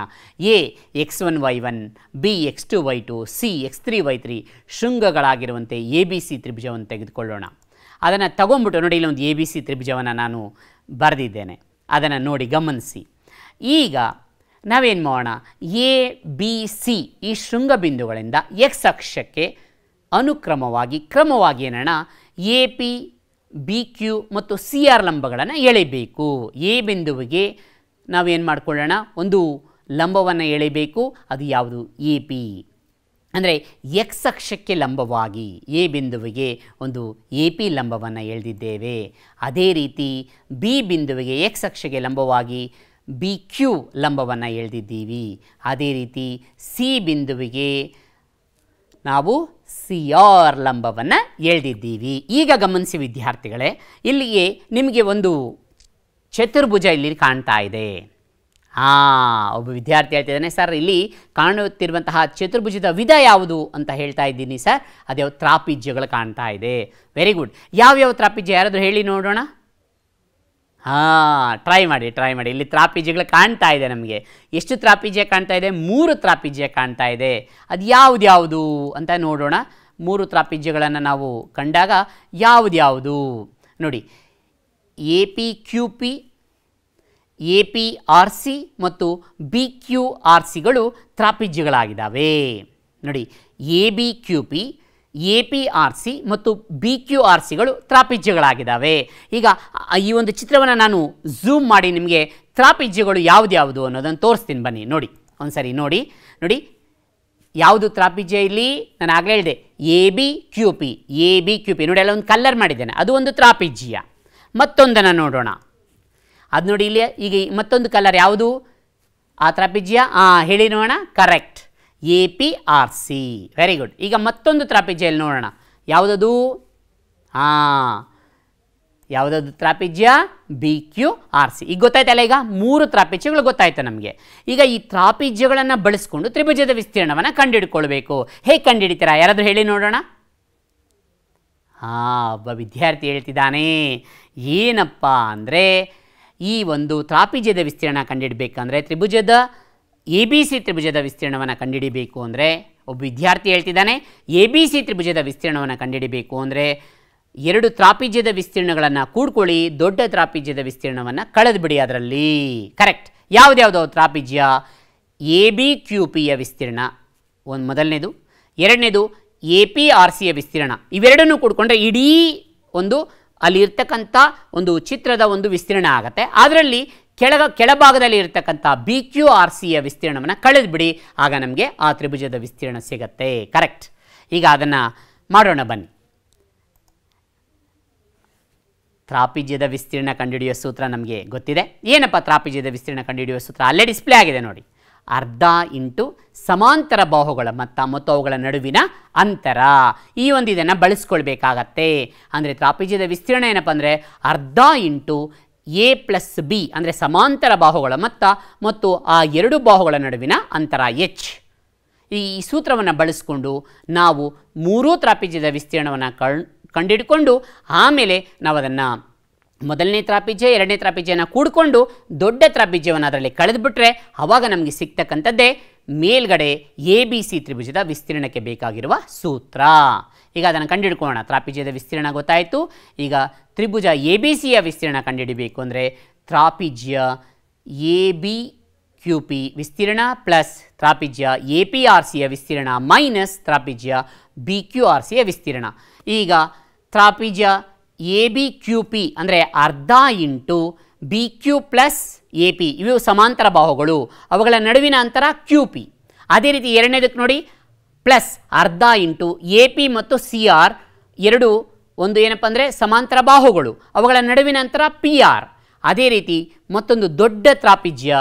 A X one Y one B X two Y two C X three Y three ಶೃಂಗಗಳಾಗಿರುವಂತೆ ಎ ಬಿ ಸಿ ತ್ರಿಭುಜವನ್ನು ತೆಗೆದುಕೊಳ್ಳೋಣ ಅದನ್ನು ತಗೊಂಬಿಟ್ಟು ನೋಡಿ ಇಲ್ಲೊಂದು ಎ ಬಿ ಸಿ ತ್ರಿಭುಜವನ್ನು ನಾನು ಬರೆದಿದ್ದೇನೆ ಅದನ್ನು ನೋಡಿ ಗಮನಿಸಿ ಈಗ ನಾವೇನು ಮಾಡೋಣ ಎ ಬಿ ಸಿ ಈ ಬಿಂದುಗಳಿಂದ ಎಕ್ಸ್ ಅಕ್ಷಕ್ಕೆ ಅನುಕ್ರಮವಾಗಿ ಕ್ರಮವಾಗಿ ಏನೋಣ ಎ ಪಿ ಬಿ ಕ್ಯೂ ಮತ್ತು ಸಿ ಆರ್ ಲಂಬಗಳನ್ನು ಎಳೆಯಬೇಕು ಎ ಬಿಂದುವಿಗೆ ನಾವೇನು ಮಾಡಿಕೊಳ್ಳೋಣ ಒಂದು ಲಂಬವನ್ನು ಎಳೆಯಬೇಕು ಅದು ಯಾವುದು ಎ ಪಿ ಅಂದರೆ ಎಕ್ಸ್ ಅಕ್ಷಕ್ಕೆ ಲಂಬವಾಗಿ ಎ ಬಿಂದುವಿಗೆ ಒಂದು ಎ ಪಿ ಲಂಬವನ್ನು ಎಳೆದಿದ್ದೇವೆ ಅದೇ ರೀತಿ ಬಿ ಬಿಂದುವಿಗೆ ಎಕ್ಸ್ ಅಕ್ಷಕ್ಕೆ ಲಂಬವಾಗಿ ಬಿ ಕ್ಯೂ ಲಂಬವನ್ನು ಎಳೆದಿದ್ದೀವಿ ಅದೇ ರೀತಿ ಸಿ ಬಿಂದುವಿಗೆ ನಾವು ಸಿಯಾರ್ ಲಂಬವನ್ನು ಎಳೆದಿದ್ದೀವಿ ಈಗ ಗಮನಿಸಿ ವಿದ್ಯಾರ್ಥಿಗಳೇ ಇಲ್ಲಿಗೆ ನಿಮಗೆ ಒಂದು ಚತುರ್ಭುಜ ಇಲ್ಲಿ ಕಾಣ್ತಾ ಇದೆ ಹಾಂ ಒಬ್ಬ ವಿದ್ಯಾರ್ಥಿ ಹೇಳ್ತಿದ್ದಾನೆ ಸರ್ ಇಲ್ಲಿ ಕಾಣುತ್ತಿರುವಂತಹ ಚತುರ್ಭುಜದ ವಿಧ ಯಾವುದು ಅಂತ ಹೇಳ್ತಾ ಇದ್ದೀನಿ ಸರ್ ಅದ್ಯಾವ ತ್ರಾಪಿಜ್ಯಗಳು ಕಾಣ್ತಾ ಇದೆ ವೆರಿ ಗುಡ್ ಯಾವ್ಯಾವ ತ್ರಾಪಿಜ್ಯ ಯಾರಾದರೂ ಹೇಳಿ ನೋಡೋಣ ಹಾಂ ಟ್ರೈ ಮಾಡಿ ಟ್ರೈ ಮಾಡಿ ಇಲ್ಲಿ ತ್ರಾಪೀಜಿಗಳು ಕಾಣ್ತಾ ಇದೆ ನಮಗೆ ಎಷ್ಟು ತ್ರಾಪೀಜಿಯ ಕಾಣ್ತಾ ಇದೆ ಮೂರು ತ್ರಾಪೀಜಿಯ ಕಾಣ್ತಾ ಇದೆ ಅದು ಯಾವುದ್ಯಾವುದು ಅಂತ ನೋಡೋಣ ಮೂರು ತ್ರಾಪೀಜ್ಯಗಳನ್ನು ನಾವು ಕಂಡಾಗ ಯಾವುದ್ಯಾವುದು ನೋಡಿ A P Q P A P R C ಮತ್ತು ಬಿ ಕ್ಯೂ ಆರ್ ಸಿಗಳು ತ್ರಾಪೀಜ್ಯಗಳಾಗಿದ್ದಾವೆ ನೋಡಿ A B Q P A P R C ಮತ್ತು ಬಿ ಕ್ಯೂ ಆರ್ ಸಿಗಳು ತ್ರಾಪಿಜ್ಯಗಳಾಗಿದ್ದಾವೆ ಈಗ ಈ ಒಂದು ಚಿತ್ರವನ್ನು ನಾನು ಝೂಮ್ ಮಾಡಿ ನಿಮಗೆ ತ್ರಾಪಿಜ್ಯಗಳು ಯಾವುದ್ಯಾವುದು ಅನ್ನೋದನ್ನು ತೋರಿಸ್ತೀನಿ ಬನ್ನಿ ನೋಡಿ ಒಂದು ಸರಿ ನೋಡಿ ನೋಡಿ ಯಾವುದು ತ್ರಾಪಿಜ್ಯ ಇಲ್ಲಿ ನಾನು ಆಗಲೇ ಹೇಳಿದೆ A B Q P A B Q P ನೋಡಿ ಅಲ್ಲ ಒಂದು ಕಲ್ಲರ್ ಮಾಡಿದ್ದೇನೆ ಅದು ಒಂದು ತ್ರಾಪಿಜ್ಯ ಮತ್ತೊಂದನ್ನು ನೋಡೋಣ ಅದು ನೋಡಿ ಇಲ್ಲಿ ಈಗ ಮತ್ತೊಂದು ಕಲರ್ ಯಾವುದು ಆ ತ್ರಾಪಿಜ್ಯ ಹಾಂ ಹೇಳಿ ನೋಡೋಣ correct A P R C very good ಈಗ ಮತ್ತೊಂದು ತ್ರಾಪಿಜ್ಯಲ್ಲಿ ನೋಡೋಣ ಯಾವುದದು ಹಾಂ ಯಾವುದದು ತ್ರಾಪಿಜ್ಯ ಬಿ ಕ್ಯೂ ಆರ್ ಸಿ ಈಗ ಗೊತ್ತಾಯ್ತಲ್ಲ ಈಗ ಮೂರು ತ್ರಾಪಿಜ್ಯಗಳು ಗೊತ್ತಾಯ್ತು ನಮಗೆ ಈಗ ಈ ತ್ರಾಪಿಜ್ಯಗಳನ್ನು ಬಳಸ್ಕೊಂಡು ತ್ರಿಭುಜದ ವಿಸ್ತೀರ್ಣವನ್ನು ಕಂಡುಹಿಡ್ಕೊಳ್ಬೇಕು ಹೇಗೆ ಕಂಡುಹಿಡಿತೀರಾ ಯಾರಾದರೂ ಹೇಳಿ ನೋಡೋಣ ಹಾಂ ಒಬ್ಬ ವಿದ್ಯಾರ್ಥಿ ಹೇಳ್ತಿದ್ದಾನೆ ಏನಪ್ಪ ಅಂದರೆ ಈ ಒಂದು ತ್ರಾಪಿಜ್ಯದ ವಿಸ್ತೀರ್ಣ ಕಂಡುಹಿಡಬೇಕಂದ್ರೆ ತ್ರಿಭುಜದ ಎ ಬಿ ಸಿ ತ್ರಿಭುಜದ ವಿಸ್ತೀರ್ಣವನ್ನು ಕಂಡುಹಿಡಿಬೇಕು ಅಂದರೆ ಒಬ್ಬ ವಿದ್ಯಾರ್ಥಿ ಹೇಳ್ತಿದ್ದಾನೆ ಎ ಬಿ ಸಿ ತ್ರಿಭುಜದ ವಿಸ್ತೀರ್ಣವನ್ನು ಕಂಡುಹಿಡಿಬೇಕು ಅಂದರೆ ಎರಡು ತ್ರಾಪಿಜ್ಯದ ವಿಸ್ತೀರ್ಣಗಳನ್ನು ಕೂಡ್ಕೊಳ್ಳಿ ದೊಡ್ಡ ತ್ರಾಪಿಜ್ಯದ ವಿಸ್ತೀರ್ಣವನ್ನು ಕಳೆದುಬಿಡಿ ಅದರಲ್ಲಿ ಕರೆಕ್ಟ್ ಯಾವುದ್ಯಾವುದೋ ತ್ರಾಪಿಜ್ಯ ಎ ಬಿ ಕ್ಯೂ ಪಿಯ ವಿಸ್ತೀರ್ಣ ಒಂದು ಮೊದಲನೇದು ಎರಡನೇದು ಎ ಪಿ ಆರ್ ಸಿಯ ವಿಸ್ತೀರ್ಣ ಇವೆರಡನ್ನೂ ಕೂಡ್ಕೊಂಡ್ರೆ ಇಡೀ ಒಂದು ಅಲ್ಲಿರ್ತಕ್ಕಂಥ ಒಂದು ಚಿತ್ರದ ಒಂದು ವಿಸ್ತೀರ್ಣ ಆಗುತ್ತೆ ಅದರಲ್ಲಿ ಕೆಳಗ ಕೆಳಭಾಗದಲ್ಲಿ ಇರತಕ್ಕಂಥ ಬಿ ಕ್ಯೂ ಆರ್ ಸಿಯ ವಿಸ್ತೀರ್ಣವನ್ನು ಕಳೆದುಬಿಡಿ ಆಗ ನಮಗೆ ಆ ತ್ರಿಭುಜದ ವಿಸ್ತೀರ್ಣ ಸಿಗತ್ತೆ ಕರೆಕ್ಟ್ ಈಗ ಅದನ್ನು ಮಾಡೋಣ ಬನ್ನಿ ತ್ರಾಪಿಜ್ಯದ ವಿಸ್ತೀರ್ಣ ಕಂಡುಹಿಡಿಯುವ ಸೂತ್ರ ನಮಗೆ ಗೊತ್ತಿದೆ ಏನಪ್ಪ ತ್ರಾಪಿಜ್ಯದ ವಿಸ್ತೀರ್ಣ ಕಂಡುಹಿಡಿಯುವ ಸೂತ್ರ ಅಲ್ಲೇ ಡಿಸ್ಪ್ಲೇ ಆಗಿದೆ ನೋಡಿ ಅರ್ಧ ಇಂಟು ಸಮಾಂತರ ಬಾಹುಗಳ ಮತ್ತು ಮತ್ತು ಅವುಗಳ ನಡುವಿನ ಅಂತರ ಈ ಒಂದು ಇದನ್ನು ಬಳಸ್ಕೊಳ್ಬೇಕಾಗತ್ತೆ ಅಂದರೆ ತ್ರಾಪಿಜ್ಯದ ವಿಸ್ತೀರ್ಣ ಏನಪ್ಪ ಅಂದರೆ ಅರ್ಧ ಇಂಟು ಎ ಪ್ಲಸ್ ಬಿ ಅಂದರೆ ಸಮಾಂತರ ಬಾಹುಗಳ ಮೊತ್ತ ಮತ್ತು ಆ ಎರಡು ಬಾಹುಗಳ ನಡುವಿನ ಅಂತರ ಎಚ್ ಈ ಸೂತ್ರವನ್ನು ಬಳಸಿಕೊಂಡು ನಾವು ಮೂರೂ ತ್ರಾಪಿಜ್ಯದ ವಿಸ್ತೀರ್ಣವನ್ನು ಕಣ್ ಕಂಡಿಡ್ಕೊಂಡು ಆಮೇಲೆ ನಾವು ಅದನ್ನು ಮೊದಲನೇ ತ್ರಾಪಿಜ್ಯ ಎರಡನೇ ತ್ರಾಪಿಜ್ಯನ ಕೂಡಿಕೊಂಡು ದೊಡ್ಡ ತ್ರಾಪಿಜ್ಯವನ್ನು ಅದರಲ್ಲಿ ಕಳೆದುಬಿಟ್ರೆ ಆವಾಗ ನಮಗೆ ಸಿಗ್ತಕ್ಕಂಥದ್ದೇ ಮೇಲ್ಗಡೆ ಎ ಬಿ ಸಿ ತ್ರಿಭುಜದ ವಿಸ್ತೀರ್ಣಕ್ಕೆ ಬೇಕಾಗಿರುವ ಸೂತ್ರ ಈಗ ಅದನ್ನು ಕಂಡಿಡ್ಕೊಳ್ಳೋಣ ತ್ರಾಪಿಜ್ಯದ ವಿಸ್ತೀರ್ಣ ಗೊತ್ತಾಯಿತು ಈಗ ತ್ರಿಭುಜ ಎ ಬಿ ಸಿಯ ವಿಸ್ತೀರ್ಣ ಕಂಡುಹಿಡಬೇಕು ಅಂದರೆ ತ್ರಾಪಿಜ್ಯ ಎ ಬಿ ಕ್ಯೂಪಿ ವಿಸ್ತೀರ್ಣ ಪ್ಲಸ್ ತ್ರಾಪಿಜ್ಯ ಎ ಪಿ ಆರ್ ಸಿಯ ವಿಸ್ತೀರ್ಣ ಮೈನಸ್ ತ್ರಾಪಿಜ್ಯ ಬಿ ಕ್ಯೂ ಆರ್ ಸಿಯ ವಿಸ್ತೀರ್ಣ ಈಗ ತ್ರಾಪಿಜ್ಯ ಎ ಬಿ ಕ್ಯೂ ಪಿ ಅಂದರೆ ಅರ್ಧ into B Q plus A P ಇವು ಸಮಾಂತರ ಬಾಹುಗಳು ಅವುಗಳ ನಡುವಿನ ಅಂತರ ಕ್ಯೂ ಪಿ ಅದೇ ರೀತಿ ಎರಡನೇದಕ್ಕೆ ನೋಡಿ ಪ್ಲಸ್ ಅರ್ಧ ಇಂಟು ಎ ಪಿ ಮತ್ತು ಸಿ ಆರ್ ಎರಡು ಒಂದು ಏನಪ್ಪ ಅಂದರೆ ಸಮಾಂತರ ಬಾಹುಗಳು ಅವುಗಳ ನಡುವಿನ ನಂತರ ಪಿ ಆರ್ ಅದೇ ರೀತಿ ಮತ್ತೊಂದು ದೊಡ್ಡ ತ್ರಾಪಿಜ್ಯ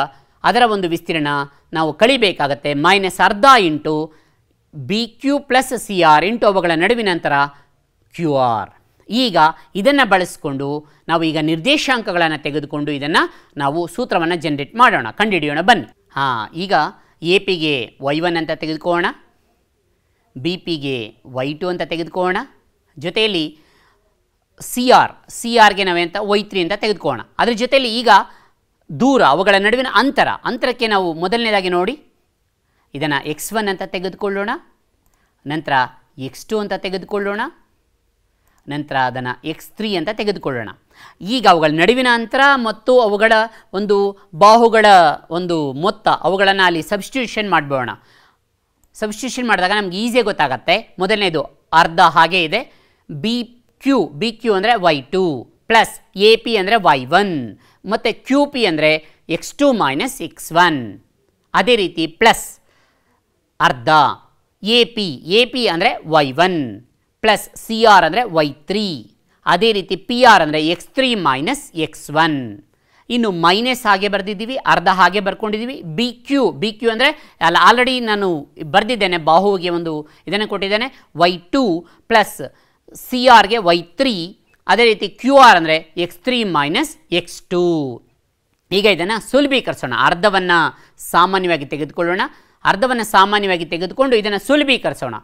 ಅದರ ಒಂದು ವಿಸ್ತೀರ್ಣ ನಾವು ಕಳಿಬೇಕಾಗತ್ತೆ ಮೈನಸ್ ಅರ್ಧ into B Q plus C R into ಅವುಗಳ ನಡುವಿನ ನಂತರ ಕ್ಯೂ ಆರ್ ಈಗ ಇದನ್ನು ಬಳಸಿಕೊಂಡು ನಾವು ಈಗ ನಿರ್ದೇಶಾಂಕಗಳನ್ನು ತೆಗೆದುಕೊಂಡು ಇದನ್ನು ನಾವು ಸೂತ್ರವನ್ನು ಜನರೇಟ್ ಮಾಡೋಣ ಕಂಡುಹಿಡಿಯೋಣ ಬನ್ನಿ ಹಾಂ ಈಗ ಎ ಪಿಗೆ ವೈ ಒನ್ ಅಂತ ತೆಗೆದುಕೊಳ್ಳೋಣ ಬಿ ಪಿಗೆ ವೈ ಟು ಅಂತ ತೆಗೆದುಕೋಣ ಜೊತೆಯಲ್ಲಿ ಸಿ ಆರ್ ಸಿ ಆರ್ಗೆ ನಾವೆಂತ ವೈ ತ್ರೀ ಅಂತ ತೆಗೆದುಕೋಣ ಅದ್ರ ಜೊತೆಯಲ್ಲಿ ಈಗ ದೂರ ಅವುಗಳ ನಡುವಿನ ಅಂತರ ಅಂತರಕ್ಕೆ ನಾವು ಮೊದಲನೇದಾಗಿ ನೋಡಿ ಇದನ್ನು ಎಕ್ಸ್ ಒನ್ ಅಂತ ತೆಗೆದುಕೊಳ್ಳೋಣ ನಂತರ ಎಕ್ಸ್ ಟು ಅಂತ ತೆಗೆದುಕೊಳ್ಳೋಣ ನಂತರ ಅದನ್ನು ಎಕ್ಸ್ ತ್ರೀ ಅಂತ ತೆಗೆದುಕೊಳ್ಳೋಣ ಈಗ ಅವುಗಳ ನಡುವಿನ ಅಂತರ ಮತ್ತು ಅವುಗಳ ಒಂದು ಬಾಹುಗಳ ಒಂದು ಮೊತ್ತ ಅವುಗಳನ್ನು ಅಲ್ಲಿ ಸಬ್ಸ್ಟಿಟ್ಯೂಷನ್ ಮಾಡಬೋಣ ಸಬ್ಸ್ಟ್ಯೂಷನ್ ಮಾಡಿದಾಗ ನಮ್ಗೆ ಈಸಿಯಾಗಿ ಗೊತ್ತಾಗತ್ತೆ ಮೊದಲನೇದು ಅರ್ಧ ಹಾಗೆ ಇದೆ ಬಿ ಕ್ಯೂ ಬಿ ಕ್ಯೂ ಅಂದರೆ Y two plus A P ಅಂದರೆ ವೈ ಒನ್ ಮತ್ತು ಕ್ಯೂ ಪಿ ಅಂದರೆ X two minus X one ಅದೇ ರೀತಿ ಪ್ಲಸ್ ಅರ್ಧ ಎ ಪಿ ಎ ಪಿ ಅಂದರೆ Y one plus C R ಅಂದರೆ ವೈ ತ್ರೀ ಅದೇ ರೀತಿ ಪಿ ಆರ್ ಅಂದರೆ X three minus X one ಇನ್ನು ಮೈನಸ್ ಹಾಗೆ ಬರೆದಿದ್ದೀವಿ ಅರ್ಧ ಹಾಗೆ ಬರ್ಕೊಂಡಿದ್ದೀವಿ ಬಿ ಕ್ಯೂ ಬಿ ಕ್ಯೂ ಅಂದರೆ ಅಲ್ಲಿ ಆಲ್ರೆಡಿ ನಾನು ಬರೆದಿದ್ದೇನೆ ಬಾಹುವಿಗೆ ಒಂದು ಇದನ್ನು ಕೊಟ್ಟಿದ್ದೇನೆ ವೈ ಟೂ ಪ್ಲಸ್ ಸಿ ಆರ್ಗೆ ವೈ ತ್ರೀ ಅದೇ ರೀತಿ ಕ್ಯೂ ಆರ್ ಅಂದರೆ X three minus X two ಈಗ ಇದನ್ನು ಸುಲಭೀಕರಿಸೋಣ ಅರ್ಧವನ್ನು ಸಾಮಾನ್ಯವಾಗಿ ತೆಗೆದುಕೊಳ್ಳೋಣ ಅರ್ಧವನ್ನು ಸಾಮಾನ್ಯವಾಗಿ ತೆಗೆದುಕೊಂಡು ಇದನ್ನು ಸುಲಭೀಕರಿಸೋಣ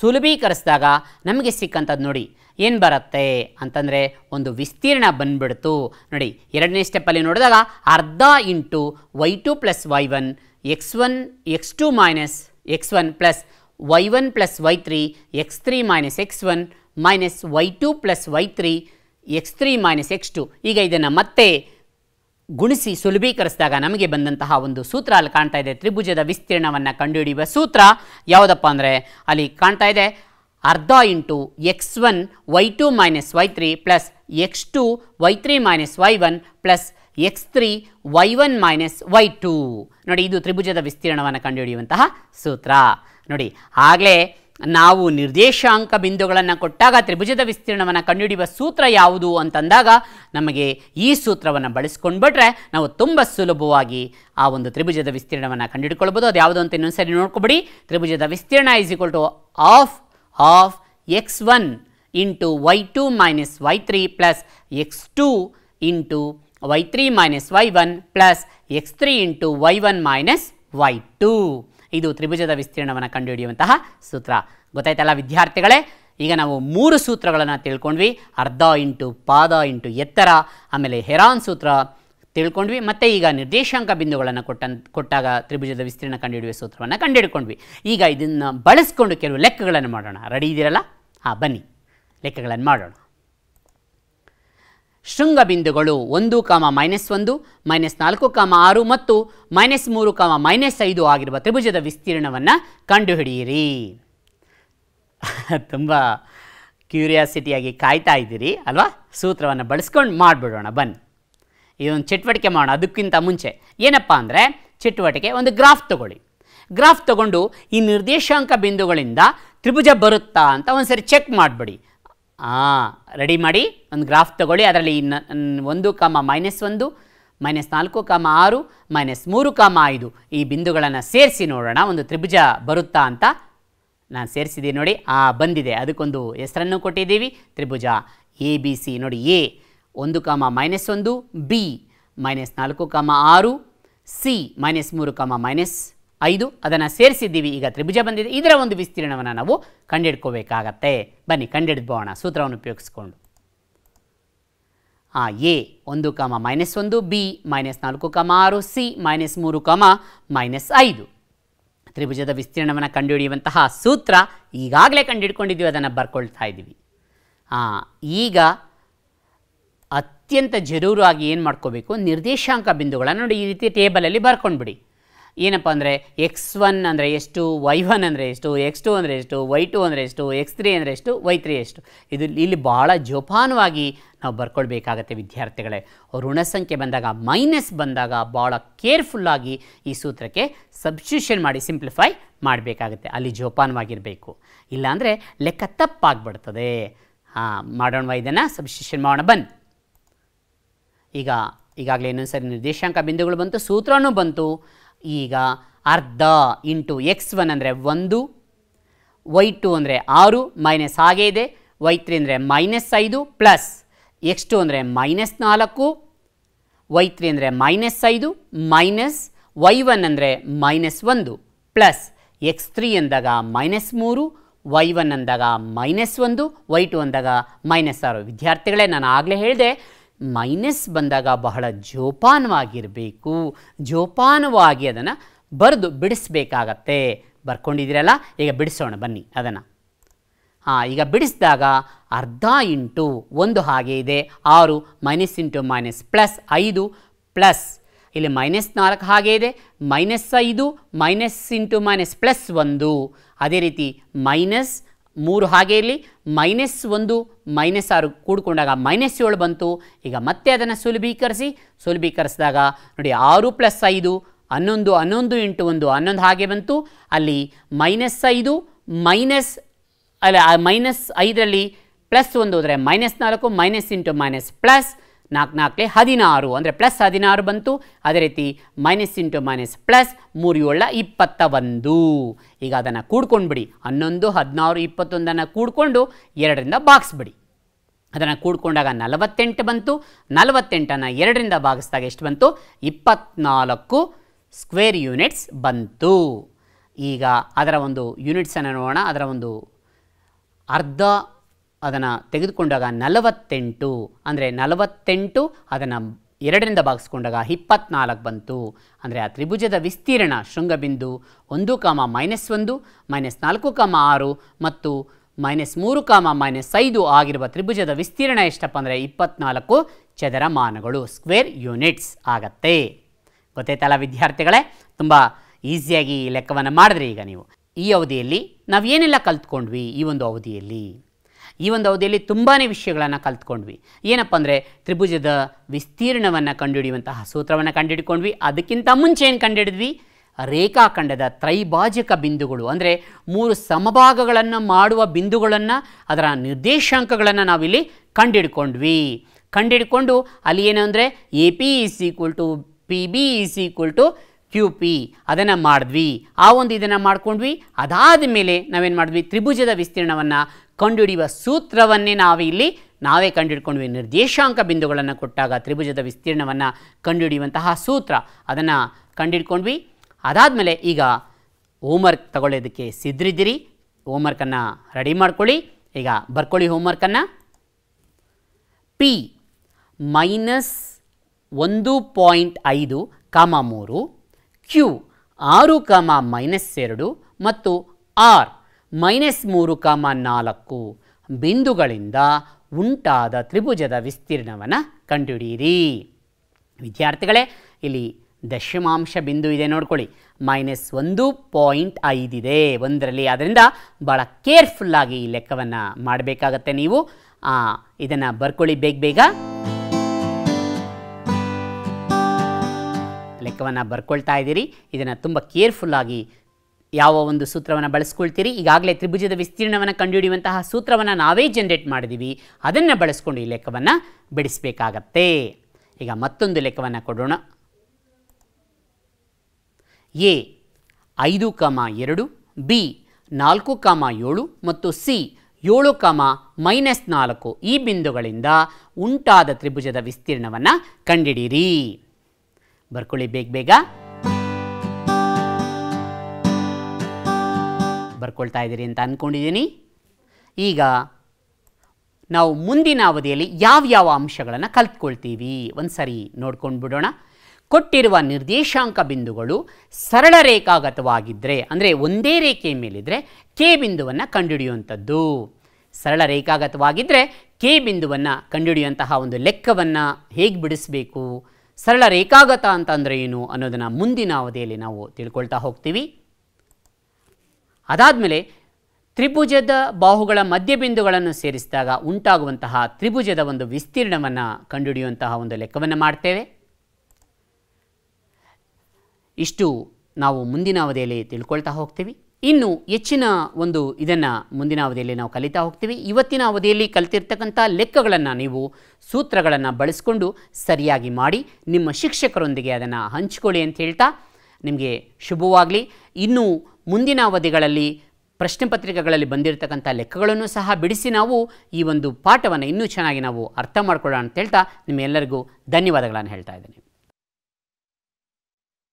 ಸುಲಭೀಕರಿಸಿದಾಗ ನಮಗೆ ಸಿಕ್ಕಂಥದ್ದು ನೋಡಿ ಏನು ಬರುತ್ತೆ ಅಂತಂದರೆ ಒಂದು ವಿಸ್ತೀರ್ಣ ಬಂದ್ಬಿಡ್ತು ನೋಡಿ ಎರಡನೇ ಸ್ಟೆಪ್ಪಲ್ಲಿ ನೋಡಿದಾಗ ಅರ್ಧ into Y two plus Y one X one X two minus X one plus Y one plus Y three X three minus X one minus Y two plus Y three X three minus X two ಈಗ ಇದನ್ನು ಮತ್ತೆ ಗುಣಿಸಿ ಸುಲಭೀಕರಿಸಿದಾಗ ನಮಗೆ ಬಂದಂತಹ ಒಂದು ಸೂತ್ರ ಅಲ್ಲಿ ಕಾಣ್ತಾ ಇದೆ ತ್ರಿಭುಜದ ವಿಸ್ತೀರ್ಣವನ್ನು ಕಂಡುಹಿಡಿಯುವ ಸೂತ್ರ ಯಾವುದಪ್ಪ ಅಂದರೆ ಅಲ್ಲಿ ಕಾಣ್ತಾ ಇದೆ ಅರ್ಧ into X one Y two minus Y three plus X two Y three minus Y one plus X three Y one minus Y two ನೋಡಿ ಇದು ತ್ರಿಭುಜದ ವಿಸ್ತೀರ್ಣವನ್ನು ಕಂಡುಹಿಡಿಯುವಂತಹ ಸೂತ್ರ ನೋಡಿ ಆಗಲೇ ನಾವು ನಿರ್ದೇಶಾಂಕ ಬಿಂದುಗಳನ್ನು ಕೊಟ್ಟಾಗ ತ್ರಿಭುಜದ ವಿಸ್ತೀರ್ಣವನ್ನು ಕಂಡುಹಿಡಿಯುವ ಸೂತ್ರ ಯಾವುದು ಅಂತಂದಾಗ ನಮಗೆ ಈ ಸೂತ್ರವನ್ನು ಬಿಟ್ರೆ ನಾವು ತುಂಬ ಸುಲಭವಾಗಿ ಆ ಒಂದು ತ್ರಿಭುಜದ ವಿಸ್ತೀರ್ಣವನ್ನು ಕಂಡುಹಿಡ್ಕೊಳ್ಬೋದು ಅದು ಯಾವುದು ಅಂತ ಇನ್ನೊಂದು ಸರಿ ನೋಡ್ಕೊಬಿಡಿ ತ್ರಿಭುಜದ ವಿಸ್ತೀರ್ಣ is equal to of of x1 into y2 minus y3 plus x2 into y3 minus y1 plus x3 into y1 minus y2. ಇದು ತ್ರಿಭುಜದ ವಿಸ್ತೀರ್ಣವನ್ನು ಕಂಡುಹಿಡಿಯುವಂತಹ ಸೂತ್ರ ಗೊತ್ತಾಯ್ತಲ್ಲ ವಿದ್ಯಾರ್ಥಿಗಳೇ ಈಗ ನಾವು ಮೂರು ಸೂತ್ರಗಳನ್ನು ತಿಳ್ಕೊಂಡ್ವಿ ಅರ್ಧ ಇಂಟು ಪಾದ ಇಂಟು ಎತ್ತರ ಆಮೇಲೆ ಹೆರಾನ್ ಸೂತ್ರ ತಿಳ್ಕೊಂಡ್ವಿ ಮತ್ತು ಈಗ ನಿರ್ದೇಶಾಂಕ ಬಿಂದುಗಳನ್ನು ಕೊಟ್ಟಂತ ಕೊಟ್ಟಾಗ ತ್ರಿಭುಜದ ವಿಸ್ತೀರ್ಣ ಕಂಡುಹಿಡಿಯುವ ಸೂತ್ರವನ್ನು ಕಂಡುಹಿಡ್ಕೊಂಡ್ವಿ ಈಗ ಇದನ್ನು ಬಳಸ್ಕೊಂಡು ಕೆಲವು ಲೆಕ್ಕಗಳನ್ನು ಮಾಡೋಣ ರೆಡಿ ಇದ್ದೀರಲ್ಲ ಹಾಂ ಬನ್ನಿ ಲೆಕ್ಕಗಳನ್ನು ಮಾಡೋಣ ಶೃಂಗ ಬಿಂದುಗಳು ಒಂದು ಕಾಮ ಮೈನಸ್ ಒಂದು ಮೈನಸ್ ನಾಲ್ಕು ಕಾಮ ಆರು ಮತ್ತು ಮೈನಸ್ ಮೂರು ಕಾಮ ಮೈನಸ್ ಐದು ಆಗಿರುವ ತ್ರಿಭುಜದ ವಿಸ್ತೀರ್ಣವನ್ನು ಕಂಡುಹಿಡಿಯಿರಿ (laughs) ತುಂಬ ಕ್ಯೂರಿಯಾಸಿಟಿಯಾಗಿ ಕಾಯ್ತಾ ಇದ್ದೀರಿ ಅಲ್ವಾ ಸೂತ್ರವನ್ನು ಬಳಸ್ಕೊಂಡು ಮಾಡಿಬಿಡೋಣ ಬನ್ನಿ ಇದೊಂದು ಚಟುವಟಿಕೆ ಮಾಡೋಣ ಅದಕ್ಕಿಂತ ಮುಂಚೆ ಏನಪ್ಪ ಅಂದರೆ ಚಟುವಟಿಕೆ ಒಂದು ಗ್ರಾಫ್ ತಗೊಳ್ಳಿ ಗ್ರಾಫ್ ತಗೊಂಡು ಈ ನಿರ್ದೇಶಾಂಕ ಬಿಂದುಗಳಿಂದ ತ್ರಿಭುಜ ಬರುತ್ತಾ ಅಂತ ಒಂದು ಸರಿ ಚೆಕ್ ಮಾಡಿಬಿಡಿ ಹಾಂ ರೆಡಿ ಮಾಡಿ ಒಂದು ಗ್ರಾಫ್ ತಗೊಳ್ಳಿ ಅದರಲ್ಲಿ ಒಂದು ಕಾಮ ಮೈನಸ್ ಒಂದು ಮೈನಸ್ ನಾಲ್ಕು ಕಾಮ ಆರು ಮೈನಸ್ ಮೂರು ಕಾಮ ಐದು ಈ ಬಿಂದುಗಳನ್ನು ಸೇರಿಸಿ ನೋಡೋಣ ಒಂದು ತ್ರಿಭುಜ ಬರುತ್ತಾ ಅಂತ ನಾನು ಸೇರಿಸಿದ್ದೀನಿ ನೋಡಿ ಆ ಬಂದಿದೆ ಅದಕ್ಕೊಂದು ಹೆಸರನ್ನು ಕೊಟ್ಟಿದ್ದೀವಿ ತ್ರಿಭುಜ ಎ ಬಿ ಸಿ ನೋಡಿ ಎ ಒಂದು ಕಾಮ ಮೈನಸ್ ಒಂದು ಬಿ ಮೈನಸ್ ನಾಲ್ಕು ಕಾಮ ಆರು ಸಿ ಮೈನಸ್ ಮೂರು ಕಾಮ ಮೈನಸ್ ಐದು ಅದನ್ನು ಸೇರಿಸಿದ್ದೀವಿ ಈಗ ತ್ರಿಭುಜ ಬಂದಿದೆ ಇದರ ಒಂದು ವಿಸ್ತೀರ್ಣವನ್ನು ನಾವು ಕಂಡುಹಿಡ್ಕೋಬೇಕಾಗತ್ತೆ ಬನ್ನಿ ಕಂಡಿಡ್ಬೋಣ ಸೂತ್ರವನ್ನು ಉಪಯೋಗಿಸ್ಕೊಂಡು ಆ ಎ ಒಂದು ಕಾಮ ಮೈನಸ್ ಒಂದು ಬಿ ಮೈನಸ್ ನಾಲ್ಕು ಕಾಮ ಆರು ಸಿ ಮೈನಸ್ ಮೂರು ಕಾಮ ಮೈನಸ್ ಐದು ತ್ರಿಭುಜದ ವಿಸ್ತೀರ್ಣವನ್ನು ಕಂಡುಹಿಡಿಯುವಂತಹ ಸೂತ್ರ ಈಗಾಗಲೇ ಕಂಡುಹಿಡ್ಕೊಂಡಿದ್ದೀವಿ ಅದನ್ನು ಬರ್ಕೊಳ್ತಾ ಇದ್ದೀವಿ ಈಗ ಅತ್ಯಂತ ಜರೂರಾಗಿ ಏನು ಮಾಡ್ಕೋಬೇಕು ನಿರ್ದೇಶಾಂಕ ಬಿಂದುಗಳನ್ನು ನೋಡಿ ಈ ರೀತಿ ಟೇಬಲಲ್ಲಿ ಬರ್ಕೊಂಡ್ಬಿಡಿ ಏನಪ್ಪ ಅಂದರೆ ಎಕ್ಸ್ ಒನ್ ಅಂದರೆ ಎಷ್ಟು ವೈ ಒನ್ ಅಂದರೆ ಎಷ್ಟು ಎಕ್ಸ್ ಟು ಅಂದರೆ ಎಷ್ಟು ವೈ ಟು ಅಂದರೆ ಎಷ್ಟು ಎಕ್ಸ್ ತ್ರೀ ಅಂದರೆ ಎಷ್ಟು ವೈ ತ್ರೀ ಎಷ್ಟು ಇದು ಇಲ್ಲಿ ಭಾಳ ಜೋಪಾನವಾಗಿ ನಾವು ಬರ್ಕೊಳ್ಬೇಕಾಗತ್ತೆ ವಿದ್ಯಾರ್ಥಿಗಳೇ ಋಣ ಸಂಖ್ಯೆ ಬಂದಾಗ ಮೈನಸ್ ಬಂದಾಗ ಭಾಳ ಕೇರ್ಫುಲ್ಲಾಗಿ ಈ ಸೂತ್ರಕ್ಕೆ ಸಬ್ಸ್ಟ್ಯೂಷನ್ ಮಾಡಿ ಸಿಂಪ್ಲಿಫೈ ಮಾಡಬೇಕಾಗತ್ತೆ ಅಲ್ಲಿ ಜೋಪಾನವಾಗಿರಬೇಕು ಇಲ್ಲಾಂದರೆ ಲೆಕ್ಕ ತಪ್ಪಾಗ್ಬಿಡ್ತದೆ ಹಾಂ ಮಾಡೋಣ ಇದನ್ನು ಸಬ್ಸ್ಟ್ಯೂಷನ್ ಮಾಡೋಣ ಬನ್ನಿ ಈಗ ಈಗಾಗಲೇ ಇನ್ನೊಂದು ಸರಿ ನಿರ್ದೇಶಾಂಕ ಬಿಂದುಗಳು ಬಂತು ಸೂತ್ರನೂ ಬಂತು ಈಗ ಅರ್ಧ ಇಂಟು ಎಕ್ಸ್ ಒನ್ ಅಂದರೆ ಒಂದು ವೈ ಟು ಅಂದರೆ ಆರು ಮೈನಸ್ ಹಾಗೇ ಇದೆ ವೈ ತ್ರೀ ಅಂದರೆ ಮೈನಸ್ ಐದು ಪ್ಲಸ್ ಎಕ್ಸ್ ಟು ಅಂದರೆ ಮೈನಸ್ ನಾಲ್ಕು ವೈ ತ್ರೀ ಅಂದರೆ ಮೈನಸ್ ಐದು ಮೈನಸ್ ವೈ ಒನ್ ಅಂದರೆ ಮೈನಸ್ ಒಂದು ಪ್ಲಸ್ ಎಕ್ಸ್ ತ್ರೀ ಅಂದಾಗ ಮೈನಸ್ ಮೂರು ವೈ ಒನ್ ಅಂದಾಗ ಮೈನಸ್ ಒಂದು ವೈ ಟು ಅಂದಾಗ ಮೈನಸ್ ಆರು ವಿದ್ಯಾರ್ಥಿಗಳೇ ನಾನು ಆಗಲೇ ಹೇಳಿದೆ ಮೈನಸ್ ಬಂದಾಗ ಬಹಳ ಜೋಪಾನವಾಗಿರಬೇಕು ಜೋಪಾನವಾಗಿ ಅದನ್ನು ಬರೆದು ಬಿಡಿಸ್ಬೇಕಾಗತ್ತೆ ಬರ್ಕೊಂಡಿದ್ದೀರಲ್ಲ ಈಗ ಬಿಡಿಸೋಣ ಬನ್ನಿ ಅದನ್ನು ಹಾಂ ಈಗ ಬಿಡಿಸಿದಾಗ ಅರ್ಧ ಇಂಟು ಒಂದು ಹಾಗೆ ಇದೆ ಆರು ಮೈನಸ್ ಇಂಟು ಮೈನಸ್ ಪ್ಲಸ್ ಐದು ಪ್ಲಸ್ ಇಲ್ಲಿ ಮೈನಸ್ ನಾಲ್ಕು ಹಾಗೆ ಇದೆ ಮೈನಸ್ ಐದು ಮೈನಸ್ ಇಂಟು ಮೈನಸ್ ಪ್ಲಸ್ ಒಂದು ಅದೇ ರೀತಿ ಮೈನಸ್ ಮೂರು ಹಾಗೆ ಇರಲಿ ಮೈನಸ್ ಒಂದು ಮೈನಸ್ ಆರು ಕೂಡಿಕೊಂಡಾಗ ಮೈನಸ್ ಏಳು ಬಂತು ಈಗ ಮತ್ತೆ ಅದನ್ನು ಸುಲಭೀಕರಿಸಿ ಸುಲಭೀಕರಿಸಿದಾಗ ನೋಡಿ ಆರು ಪ್ಲಸ್ ಐದು ಹನ್ನೊಂದು ಹನ್ನೊಂದು ಇಂಟು ಒಂದು ಹನ್ನೊಂದು ಹಾಗೆ ಬಂತು ಅಲ್ಲಿ ಮೈನಸ್ ಐದು ಮೈನಸ್ ಅಲ್ಲ ಮೈನಸ್ ಐದರಲ್ಲಿ ಪ್ಲಸ್ ಒಂದು ಹೋದರೆ ಮೈನಸ್ ನಾಲ್ಕು ಮೈನಸ್ ಇಂಟು ಮೈನಸ್ ಪ್ಲಸ್ ನಾಲ್ಕು ನಾಲ್ಕಲೆ ಹದಿನಾರು ಅಂದರೆ ಪ್ಲಸ್ ಹದಿನಾರು ಬಂತು ಅದೇ ರೀತಿ ಮೈನಸ್ ಇಂಟು ಮೈನಸ್ ಪ್ಲಸ್ ಮೂರು ಏಳ ಇಪ್ಪತ್ತ ಒಂದು ಈಗ ಅದನ್ನು ಕೂಡ್ಕೊಂಡ್ಬಿಡಿ ಹನ್ನೊಂದು ಹದಿನಾರು ಇಪ್ಪತ್ತೊಂದನ್ನು ಕೂಡಿಕೊಂಡು ಎರಡರಿಂದ ಬಾಗಿಸ್ಬಿಡಿ ಅದನ್ನು ಕೂಡ್ಕೊಂಡಾಗ ನಲವತ್ತೆಂಟು ಬಂತು ನಲವತ್ತೆಂಟನ್ನು ಎರಡರಿಂದ ಭಾಗಿಸಿದಾಗ ಎಷ್ಟು ಬಂತು ಇಪ್ಪತ್ನಾಲ್ಕು ಸ್ಕ್ವೇರ್ ಯೂನಿಟ್ಸ್ ಬಂತು ಈಗ ಅದರ ಒಂದು ಯೂನಿಟ್ಸನ್ನು ನೋಡೋಣ ಅದರ ಒಂದು ಅರ್ಧ ಅದನ್ನು ತೆಗೆದುಕೊಂಡಾಗ ನಲವತ್ತೆಂಟು ಅಂದರೆ ನಲವತ್ತೆಂಟು ಅದನ್ನು ಎರಡರಿಂದ ಭಾಗಿಸ್ಕೊಂಡಾಗ ಇಪ್ಪತ್ನಾಲ್ಕು ಬಂತು ಅಂದರೆ ಆ ತ್ರಿಭುಜದ ವಿಸ್ತೀರ್ಣ ಶೃಂಗಬಿಂದು ಒಂದು ಕಾಮ ಮೈನಸ್ ಒಂದು ಮೈನಸ್ ನಾಲ್ಕು ಕಾಮ ಆರು ಮತ್ತು ಮೈನಸ್ ಮೂರು ಕಾಮ ಮೈನಸ್ ಐದು ಆಗಿರುವ ತ್ರಿಭುಜದ ವಿಸ್ತೀರ್ಣ ಎಷ್ಟಪ್ಪ ಅಂದರೆ ಇಪ್ಪತ್ನಾಲ್ಕು ಚದರಮಾನಗಳು ಸ್ಕ್ವೇರ್ ಯೂನಿಟ್ಸ್ ಆಗತ್ತೆ ಗೊತ್ತಾಯ್ತಲ್ಲ ವಿದ್ಯಾರ್ಥಿಗಳೇ ತುಂಬ ಈಸಿಯಾಗಿ ಲೆಕ್ಕವನ್ನು ಮಾಡಿದ್ರಿ ಈಗ ನೀವು ಈ ಅವಧಿಯಲ್ಲಿ ನಾವು ಏನೆಲ್ಲ ಕಲ್ತ್ಕೊಂಡ್ವಿ ಈ ಒಂದು ಅವಧಿಯಲ್ಲಿ ಈ ಒಂದು ಅವಧಿಯಲ್ಲಿ ತುಂಬಾ ವಿಷಯಗಳನ್ನು ಕಲ್ತ್ಕೊಂಡ್ವಿ ಏನಪ್ಪ ಅಂದರೆ ತ್ರಿಭುಜದ ವಿಸ್ತೀರ್ಣವನ್ನು ಕಂಡುಹಿಡಿಯುವಂತಹ ಸೂತ್ರವನ್ನು ಕಂಡುಹಿಡ್ಕೊಂಡ್ವಿ ಅದಕ್ಕಿಂತ ಮುಂಚೆ ಏನು ಕಂಡುಹಿಡಿದ್ವಿ ರೇಖಾಖಂಡದ ತ್ರೈಭಾಜಕ ಬಿಂದುಗಳು ಅಂದರೆ ಮೂರು ಸಮಭಾಗಗಳನ್ನು ಮಾಡುವ ಬಿಂದುಗಳನ್ನು ಅದರ ನಿರ್ದೇಶಾಂಕಗಳನ್ನು ನಾವಿಲ್ಲಿ ಕಂಡುಹಿಡ್ಕೊಂಡ್ವಿ ಕಂಡುಹಿಡ್ಕೊಂಡು ಅಲ್ಲಿ ಏನು ಅಂದರೆ A P is equal to P B is equal to Q P ಅದನ್ನು ಮಾಡಿದ್ವಿ ಆ ಒಂದು ಇದನ್ನು ಮಾಡ್ಕೊಂಡ್ವಿ ಅದಾದ ಮೇಲೆ ನಾವೇನು ಮಾಡಿದ್ವಿ ತ್ರಿಭುಜದ ವಿಸ್ತೀರ್ಣವನ್ನು ಕಂಡುಹಿಡಿಯುವ ಸೂತ್ರವನ್ನೇ ನಾವಿಲ್ಲಿ ನಾವೇ ಕಂಡುಹಿಡ್ಕೊಂಡ್ವಿ ನಿರ್ದೇಶಾಂಕ ಬಿಂದುಗಳನ್ನು ಕೊಟ್ಟಾಗ ತ್ರಿಭುಜದ ವಿಸ್ತೀರ್ಣವನ್ನು ಕಂಡುಹಿಡಿಯುವಂತಹ ಸೂತ್ರ ಅದನ್ನು ಕಂಡುಹಿಡ್ಕೊಂಡ್ವಿ ಅದಾದಮೇಲೆ ಈಗ ಹೋಮ್ವರ್ಕ್ ತಗೊಳ್ಳೋದಕ್ಕೆ ಸಿದ್ಧರಿದ್ದೀರಿ ಹೋಮ್ವರ್ಕನ್ನು ರೆಡಿ ಮಾಡ್ಕೊಳ್ಳಿ ಈಗ ಬರ್ಕೊಳ್ಳಿ ಹೋಮ್ವರ್ಕನ್ನು ಪಿ ಮೈನಸ್ ಒಂದು ಪಾಯಿಂಟ್ ಐದು ಕಾಮ ಮೂರು ಕ್ಯೂ ಆರು ಕಾಮ ಮೈನಸ್ ಎರಡು ಮತ್ತು ಆರ್ ಮೈನಸ್ ಮೂರು ಕಾಮ ನಾಲ್ಕು ಬಿಂದುಗಳಿಂದ ಉಂಟಾದ ತ್ರಿಭುಜದ ವಿಸ್ತೀರ್ಣವನ್ನು ಕಂಡುಹಿಡಿಯಿರಿ ವಿದ್ಯಾರ್ಥಿಗಳೇ ಇಲ್ಲಿ ದಶಮಾಂಶ ಬಿಂದು ಇದೆ ನೋಡ್ಕೊಳ್ಳಿ ಮೈನಸ್ ಒಂದು ಪಾಯಿಂಟ್ ಐದಿದೆ ಒಂದರಲ್ಲಿ ಅದರಿಂದ ಭಾಳ ಕೇರ್ಫುಲ್ಲಾಗಿ ಈ ಲೆಕ್ಕವನ್ನು ಮಾಡಬೇಕಾಗತ್ತೆ ನೀವು ಇದನ್ನು ಬರ್ಕೊಳ್ಳಿ ಬೇಗ ಬೇಗ ಲೆಕ್ಕವನ್ನು ಬರ್ಕೊಳ್ತಾ ಇದ್ದೀರಿ ಇದನ್ನು ತುಂಬ ಕೇರ್ಫುಲ್ಲಾಗಿ ಯಾವ ಒಂದು ಸೂತ್ರವನ್ನು ಬಳಸ್ಕೊಳ್ತೀರಿ ಈಗಾಗಲೇ ತ್ರಿಭುಜದ ವಿಸ್ತೀರ್ಣವನ್ನು ಕಂಡುಹಿಡಿಯುವಂತಹ ಸೂತ್ರವನ್ನು ನಾವೇ ಜನರೇಟ್ ಮಾಡಿದೀವಿ ಅದನ್ನು ಬಳಸ್ಕೊಂಡು ಈ ಲೆಕ್ಕವನ್ನು ಬಿಡಿಸಬೇಕಾಗತ್ತೆ ಈಗ ಮತ್ತೊಂದು ಲೆಕ್ಕವನ್ನು ಕೊಡೋಣ ಎ ಐದು ಕಾಮ ಎರಡು ಬಿ ನಾಲ್ಕು ಕಾಮ ಏಳು ಮತ್ತು ಸಿ ಏಳು ಕಾಮ ಮೈನಸ್ ನಾಲ್ಕು ಈ ಬಿಂದುಗಳಿಂದ ಉಂಟಾದ ತ್ರಿಭುಜದ ವಿಸ್ತೀರ್ಣವನ್ನು ಕಂಡಿಡೀರಿ ಬರ್ಕೊಳ್ಳಿ ಬೇಗ ಬೇಗ ಬರ್ಕೊಳ್ತಾ ಇದ್ದೀರಿ ಅಂತ ಅಂದ್ಕೊಂಡಿದ್ದೀನಿ ಈಗ ನಾವು ಮುಂದಿನ ಅವಧಿಯಲ್ಲಿ ಯಾವ್ಯಾವ ಅಂಶಗಳನ್ನು ಕಲ್ತ್ಕೊಳ್ತೀವಿ ಒಂದು ಸರಿ ನೋಡ್ಕೊಂಡು ಬಿಡೋಣ ಕೊಟ್ಟಿರುವ ನಿರ್ದೇಶಾಂಕ ಬಿಂದುಗಳು ಸರಳ ರೇಖಾಗತವಾಗಿದ್ದರೆ ಅಂದರೆ ಒಂದೇ ರೇಖೆಯ ಮೇಲಿದ್ದರೆ ಕೆ ಬಿಂದುವನ್ನು ಕಂಡುಹಿಡಿಯುವಂಥದ್ದು ಸರಳ ರೇಖಾಗತವಾಗಿದ್ದರೆ ಕೆ ಬಿಂದುವನ್ನು ಕಂಡುಹಿಡಿಯುವಂತಹ ಒಂದು ಲೆಕ್ಕವನ್ನು ಹೇಗೆ ಬಿಡಿಸಬೇಕು ಸರಳ ರೇಖಾಗತ ಅಂತಂದರೆ ಏನು ಅನ್ನೋದನ್ನು ಮುಂದಿನ ಅವಧಿಯಲ್ಲಿ ನಾವು ತಿಳ್ಕೊಳ್ತಾ ಹೋಗ್ತೀವಿ ಅದಾದಮೇಲೆ ತ್ರಿಭುಜದ ಬಾಹುಗಳ ಮಧ್ಯಬಿಂದುಗಳನ್ನು ಸೇರಿಸಿದಾಗ ಉಂಟಾಗುವಂತಹ ತ್ರಿಭುಜದ ಒಂದು ವಿಸ್ತೀರ್ಣವನ್ನು ಕಂಡುಹಿಡಿಯುವಂತಹ ಒಂದು ಲೆಕ್ಕವನ್ನು ಮಾಡ್ತೇವೆ ಇಷ್ಟು ನಾವು ಮುಂದಿನ ಅವಧಿಯಲ್ಲಿ ತಿಳ್ಕೊಳ್ತಾ ಹೋಗ್ತೀವಿ ಇನ್ನು ಹೆಚ್ಚಿನ ಒಂದು ಇದನ್ನು ಮುಂದಿನ ಅವಧಿಯಲ್ಲಿ ನಾವು ಕಲಿತಾ ಹೋಗ್ತೀವಿ ಇವತ್ತಿನ ಅವಧಿಯಲ್ಲಿ ಕಲಿತಿರ್ತಕ್ಕಂಥ ಲೆಕ್ಕಗಳನ್ನು ನೀವು ಸೂತ್ರಗಳನ್ನು ಬಳಸಿಕೊಂಡು ಸರಿಯಾಗಿ ಮಾಡಿ ನಿಮ್ಮ ಶಿಕ್ಷಕರೊಂದಿಗೆ ಅದನ್ನು ಹಂಚಿಕೊಳ್ಳಿ ಅಂತ ಹೇಳ್ತಾ ನಿಮಗೆ ಶುಭವಾಗಲಿ ಇನ್ನೂ ಮುಂದಿನ ಅವಧಿಗಳಲ್ಲಿ ಪ್ರಶ್ನೆ ಪತ್ರಿಕೆಗಳಲ್ಲಿ ಬಂದಿರತಕ್ಕಂಥ ಲೆಕ್ಕಗಳನ್ನು ಸಹ ಬಿಡಿಸಿ ನಾವು ಈ ಒಂದು ಪಾಠವನ್ನು ಇನ್ನೂ ಚೆನ್ನಾಗಿ ನಾವು ಅರ್ಥ ಮಾಡ್ಕೊಳ್ಳೋಣ ಅಂತ ಹೇಳ್ತಾ ನಿಮ್ಮೆಲ್ಲರಿಗೂ ಧನ್ಯವಾದಗಳನ್ನು ಹೇಳ್ತಾ ಇದ್ದೀನಿ